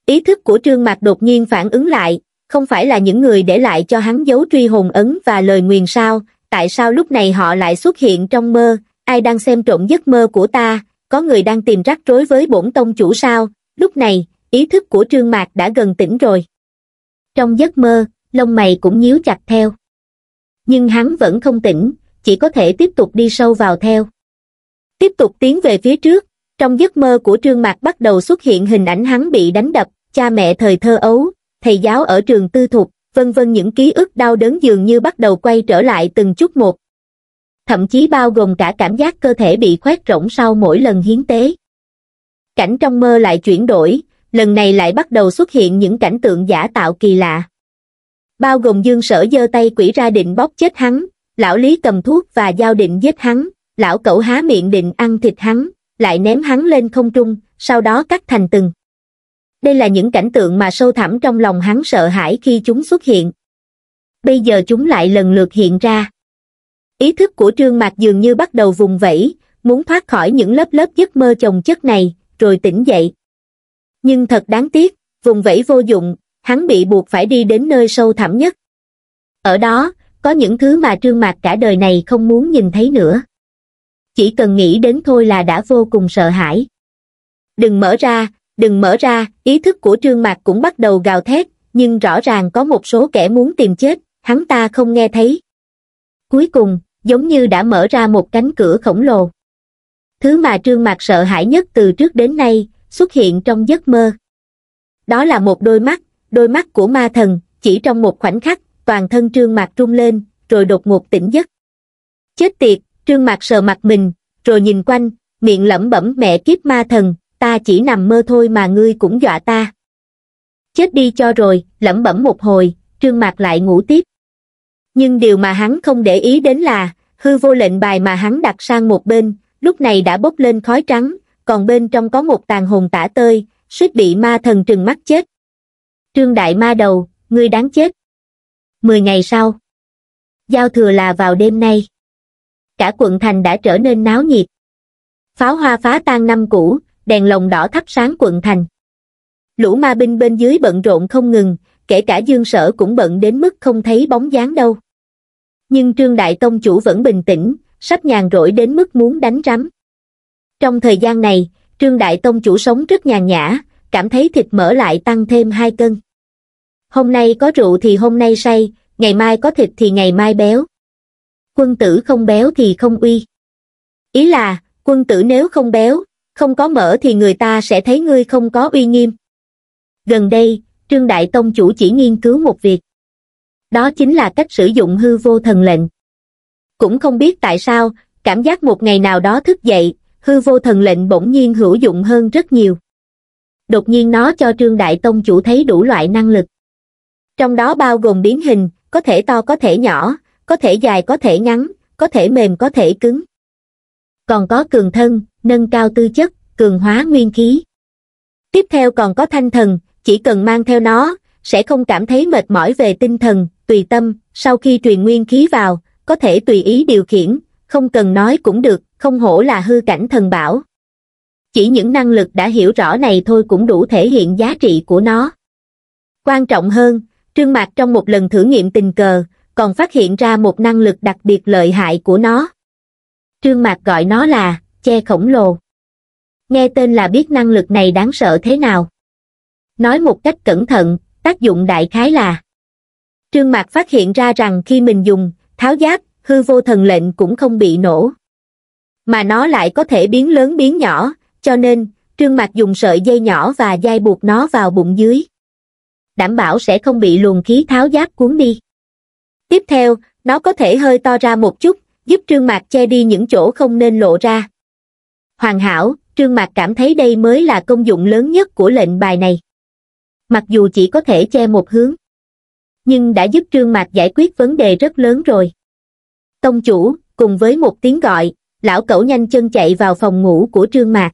[SPEAKER 1] Ý thức của trương mặt đột nhiên phản ứng lại, không phải là những người để lại cho hắn dấu truy hồn ấn và lời nguyền sao, tại sao lúc này họ lại xuất hiện trong mơ, ai đang xem trộm giấc mơ của ta, có người đang tìm rắc rối với bổn tông chủ sao, lúc này, ý thức của Trương Mạc đã gần tỉnh rồi. Trong giấc mơ, lông mày cũng nhíu chặt theo. Nhưng hắn vẫn không tỉnh, chỉ có thể tiếp tục đi sâu vào theo. Tiếp tục tiến về phía trước, trong giấc mơ của Trương Mạc bắt đầu xuất hiện hình ảnh hắn bị đánh đập, cha mẹ thời thơ ấu, thầy giáo ở trường tư thục, vân vân những ký ức đau đớn dường như bắt đầu quay trở lại từng chút một. Thậm chí bao gồm cả cảm giác cơ thể bị khoét rỗng sau mỗi lần hiến tế. Cảnh trong mơ lại chuyển đổi, lần này lại bắt đầu xuất hiện những cảnh tượng giả tạo kỳ lạ. Bao gồm dương sở giơ tay quỷ ra định bóp chết hắn, lão lý cầm thuốc và dao định giết hắn, lão cẩu há miệng định ăn thịt hắn, lại ném hắn lên không trung, sau đó cắt thành từng đây là những cảnh tượng mà sâu thẳm trong lòng hắn sợ hãi khi chúng xuất hiện. Bây giờ chúng lại lần lượt hiện ra. Ý thức của Trương Mạc dường như bắt đầu vùng vẫy, muốn thoát khỏi những lớp lớp giấc mơ chồng chất này, rồi tỉnh dậy. Nhưng thật đáng tiếc, vùng vẫy vô dụng, hắn bị buộc phải đi đến nơi sâu thẳm nhất. Ở đó, có những thứ mà Trương Mạc cả đời này không muốn nhìn thấy nữa. Chỉ cần nghĩ đến thôi là đã vô cùng sợ hãi. Đừng mở ra, đừng mở ra ý thức của trương mạc cũng bắt đầu gào thét nhưng rõ ràng có một số kẻ muốn tìm chết hắn ta không nghe thấy cuối cùng giống như đã mở ra một cánh cửa khổng lồ thứ mà trương mạc sợ hãi nhất từ trước đến nay xuất hiện trong giấc mơ đó là một đôi mắt đôi mắt của ma thần chỉ trong một khoảnh khắc toàn thân trương mạc rung lên rồi đột ngột tỉnh giấc chết tiệt trương mạc sờ mặt mình rồi nhìn quanh miệng lẩm bẩm mẹ kiếp ma thần ta chỉ nằm mơ thôi mà ngươi cũng dọa ta chết đi cho rồi lẩm bẩm một hồi trương mạc lại ngủ tiếp nhưng điều mà hắn không để ý đến là hư vô lệnh bài mà hắn đặt sang một bên lúc này đã bốc lên khói trắng còn bên trong có một tàn hồn tả tơi suýt bị ma thần trừng mắt chết trương đại ma đầu ngươi đáng chết mười ngày sau giao thừa là vào đêm nay cả quận thành đã trở nên náo nhiệt pháo hoa phá tan năm cũ đèn lồng đỏ thắp sáng quận thành. Lũ ma binh bên dưới bận rộn không ngừng, kể cả dương sở cũng bận đến mức không thấy bóng dáng đâu. Nhưng Trương Đại Tông chủ vẫn bình tĩnh, sắp nhàn rỗi đến mức muốn đánh rắm. Trong thời gian này, Trương Đại Tông chủ sống rất nhàn nhã, cảm thấy thịt mỡ lại tăng thêm 2 cân. Hôm nay có rượu thì hôm nay say, ngày mai có thịt thì ngày mai béo. Quân tử không béo thì không uy. Ý là, quân tử nếu không béo, không có mở thì người ta sẽ thấy ngươi không có uy nghiêm. Gần đây, Trương Đại Tông chủ chỉ nghiên cứu một việc. Đó chính là cách sử dụng hư vô thần lệnh. Cũng không biết tại sao, cảm giác một ngày nào đó thức dậy, hư vô thần lệnh bỗng nhiên hữu dụng hơn rất nhiều. Đột nhiên nó cho Trương Đại Tông chủ thấy đủ loại năng lực. Trong đó bao gồm biến hình, có thể to có thể nhỏ, có thể dài có thể ngắn, có thể mềm có thể cứng còn có cường thân, nâng cao tư chất, cường hóa nguyên khí. Tiếp theo còn có thanh thần, chỉ cần mang theo nó, sẽ không cảm thấy mệt mỏi về tinh thần, tùy tâm, sau khi truyền nguyên khí vào, có thể tùy ý điều khiển, không cần nói cũng được, không hổ là hư cảnh thần bảo. Chỉ những năng lực đã hiểu rõ này thôi cũng đủ thể hiện giá trị của nó. Quan trọng hơn, Trương Mạc trong một lần thử nghiệm tình cờ, còn phát hiện ra một năng lực đặc biệt lợi hại của nó trương mạc gọi nó là che khổng lồ nghe tên là biết năng lực này đáng sợ thế nào nói một cách cẩn thận tác dụng đại khái là trương mạc phát hiện ra rằng khi mình dùng tháo giáp hư vô thần lệnh cũng không bị nổ mà nó lại có thể biến lớn biến nhỏ cho nên trương mạc dùng sợi dây nhỏ và dây buộc nó vào bụng dưới đảm bảo sẽ không bị luồng khí tháo giáp cuốn đi tiếp theo nó có thể hơi to ra một chút giúp trương mạc che đi những chỗ không nên lộ ra hoàn hảo trương mạc cảm thấy đây mới là công dụng lớn nhất của lệnh bài này mặc dù chỉ có thể che một hướng nhưng đã giúp trương mạc giải quyết vấn đề rất lớn rồi tông chủ cùng với một tiếng gọi lão cẩu nhanh chân chạy vào phòng ngủ của trương mạc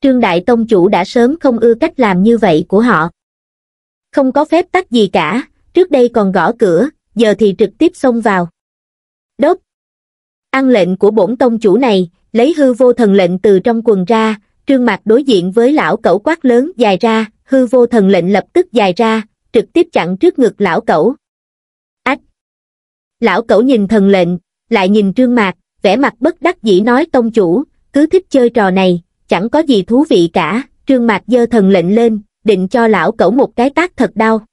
[SPEAKER 1] trương đại tông chủ đã sớm không ưa cách làm như vậy của họ không có phép tắc gì cả trước đây còn gõ cửa giờ thì trực tiếp xông vào đốt Ăn lệnh của bổn tông chủ này, lấy hư vô thần lệnh từ trong quần ra, trương mặt đối diện với lão cẩu quát lớn dài ra, hư vô thần lệnh lập tức dài ra, trực tiếp chặn trước ngực lão cẩu. Ách! Lão cẩu nhìn thần lệnh, lại nhìn trương mạc, vẻ mặt bất đắc dĩ nói tông chủ, cứ thích chơi trò này, chẳng có gì thú vị cả, trương mạc giơ thần lệnh lên, định cho lão cẩu một cái tác thật đau.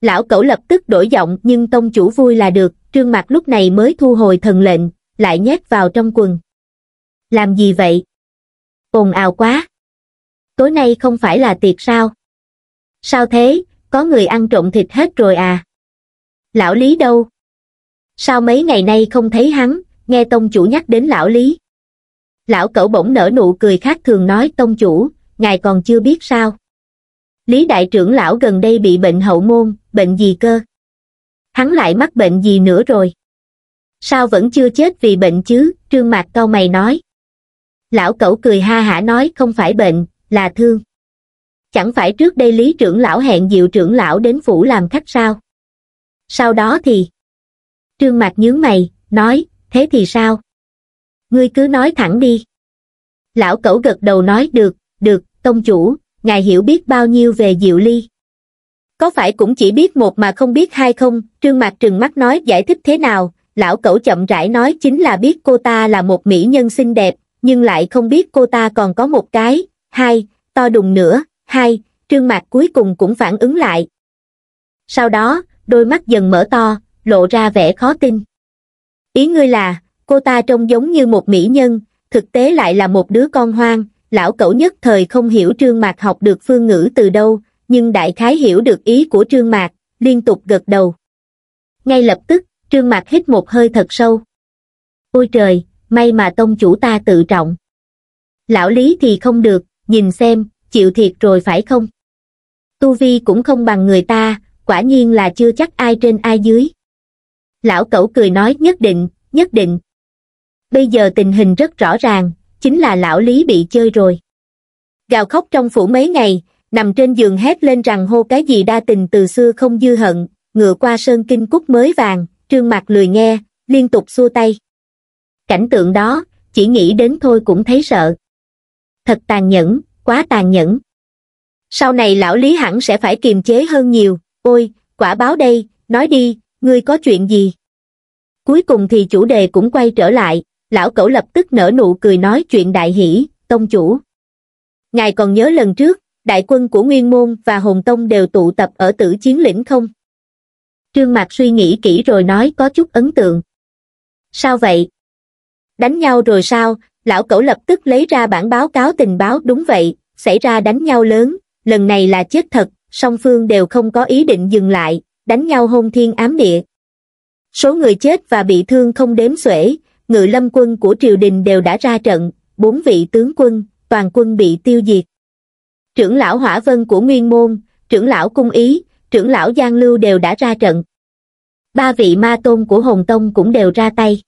[SPEAKER 1] Lão cẩu lập tức đổi giọng nhưng tông chủ vui là được, trương mạc lúc này mới thu hồi thần lệnh, lại nhét vào trong quần. Làm gì vậy? Ồn ào quá. Tối nay không phải là tiệc sao? Sao thế, có người ăn trộm thịt hết rồi à? Lão Lý đâu? Sao mấy ngày nay không thấy hắn, nghe tông chủ nhắc đến lão Lý. Lão cẩu bỗng nở nụ cười khác thường nói tông chủ, ngài còn chưa biết sao. Lý đại trưởng lão gần đây bị bệnh hậu môn, bệnh gì cơ? Hắn lại mắc bệnh gì nữa rồi? sao vẫn chưa chết vì bệnh chứ trương mạc cau mày nói lão cẩu cười ha hả nói không phải bệnh là thương chẳng phải trước đây lý trưởng lão hẹn diệu trưởng lão đến phủ làm khách sao sau đó thì trương mạc nhướng mày nói thế thì sao ngươi cứ nói thẳng đi lão cẩu gật đầu nói được được tông chủ ngài hiểu biết bao nhiêu về diệu ly có phải cũng chỉ biết một mà không biết hai không trương mạc trừng mắt nói giải thích thế nào lão cẩu chậm rãi nói chính là biết cô ta là một mỹ nhân xinh đẹp, nhưng lại không biết cô ta còn có một cái, hai, to đùng nữa, hai, trương mạc cuối cùng cũng phản ứng lại. Sau đó, đôi mắt dần mở to, lộ ra vẻ khó tin. Ý ngươi là, cô ta trông giống như một mỹ nhân, thực tế lại là một đứa con hoang, lão cẩu nhất thời không hiểu trương mạc học được phương ngữ từ đâu, nhưng đại khái hiểu được ý của trương mạc, liên tục gật đầu. Ngay lập tức, trương mặt hít một hơi thật sâu. Ôi trời, may mà tông chủ ta tự trọng. Lão lý thì không được, nhìn xem, chịu thiệt rồi phải không? Tu vi cũng không bằng người ta, quả nhiên là chưa chắc ai trên ai dưới. Lão cẩu cười nói nhất định, nhất định. Bây giờ tình hình rất rõ ràng, chính là lão lý bị chơi rồi. Gào khóc trong phủ mấy ngày, nằm trên giường hét lên rằng hô cái gì đa tình từ xưa không dư hận, ngựa qua sơn kinh cúc mới vàng, trương mặt lười nghe, liên tục xua tay. Cảnh tượng đó, chỉ nghĩ đến thôi cũng thấy sợ. Thật tàn nhẫn, quá tàn nhẫn. Sau này lão Lý hẳn sẽ phải kiềm chế hơn nhiều, ôi, quả báo đây, nói đi, ngươi có chuyện gì? Cuối cùng thì chủ đề cũng quay trở lại, lão cẩu lập tức nở nụ cười nói chuyện đại hỷ, tông chủ. Ngài còn nhớ lần trước, đại quân của Nguyên Môn và Hồng Tông đều tụ tập ở tử chiến lĩnh không? Trương Mạc suy nghĩ kỹ rồi nói có chút ấn tượng. Sao vậy? Đánh nhau rồi sao? Lão cẩu lập tức lấy ra bản báo cáo tình báo đúng vậy, xảy ra đánh nhau lớn, lần này là chết thật, song phương đều không có ý định dừng lại, đánh nhau hôn thiên ám địa. Số người chết và bị thương không đếm xuể, ngự lâm quân của triều đình đều đã ra trận, bốn vị tướng quân, toàn quân bị tiêu diệt. Trưởng lão Hỏa Vân của Nguyên Môn, trưởng lão Cung Ý, trưởng lão Giang Lưu đều đã ra trận ba vị ma tôn của hồn tông cũng đều ra tay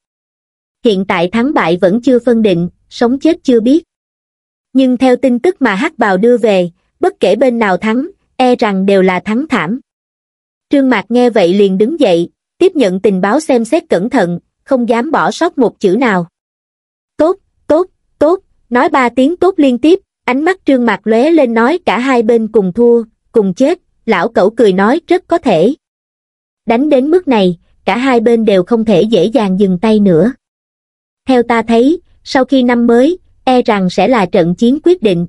[SPEAKER 1] hiện tại thắng bại vẫn chưa phân định sống chết chưa biết nhưng theo tin tức mà hắc bào đưa về bất kể bên nào thắng e rằng đều là thắng thảm trương mạc nghe vậy liền đứng dậy tiếp nhận tình báo xem xét cẩn thận không dám bỏ sót một chữ nào tốt tốt tốt nói ba tiếng tốt liên tiếp ánh mắt trương mạc lóe lên nói cả hai bên cùng thua cùng chết lão cẩu cười nói rất có thể đánh đến mức này cả hai bên đều không thể dễ dàng dừng tay nữa theo ta thấy sau khi năm mới e rằng sẽ là trận chiến quyết định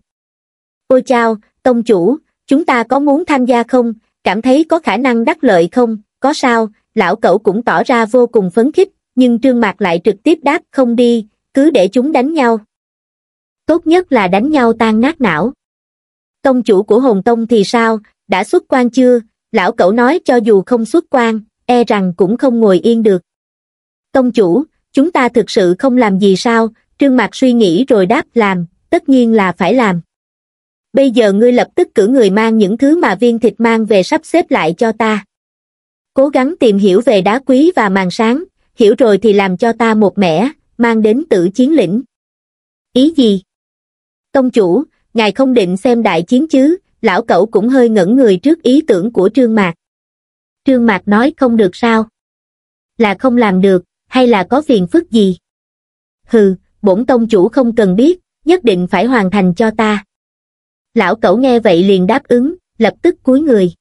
[SPEAKER 1] ôi chao tông chủ chúng ta có muốn tham gia không cảm thấy có khả năng đắc lợi không có sao lão cẩu cũng tỏ ra vô cùng phấn khích nhưng trương mạc lại trực tiếp đáp không đi cứ để chúng đánh nhau tốt nhất là đánh nhau tan nát não tông chủ của hồn tông thì sao đã xuất quan chưa lão cẩu nói cho dù không xuất quan, e rằng cũng không ngồi yên được. Tông chủ, chúng ta thực sự không làm gì sao, trương mặt suy nghĩ rồi đáp làm, tất nhiên là phải làm. Bây giờ ngươi lập tức cử người mang những thứ mà viên thịt mang về sắp xếp lại cho ta. Cố gắng tìm hiểu về đá quý và màn sáng, hiểu rồi thì làm cho ta một mẻ, mang đến tử chiến lĩnh. Ý gì? Tông chủ, ngài không định xem đại chiến chứ, lão cẩu cũng hơi ngẩn người trước ý tưởng của Trương Mạc. Trương Mạc nói không được sao? Là không làm được, hay là có phiền phức gì? Hừ, bổn tông chủ không cần biết, nhất định phải hoàn thành cho ta. Lão cẩu nghe vậy liền đáp ứng, lập tức cúi người.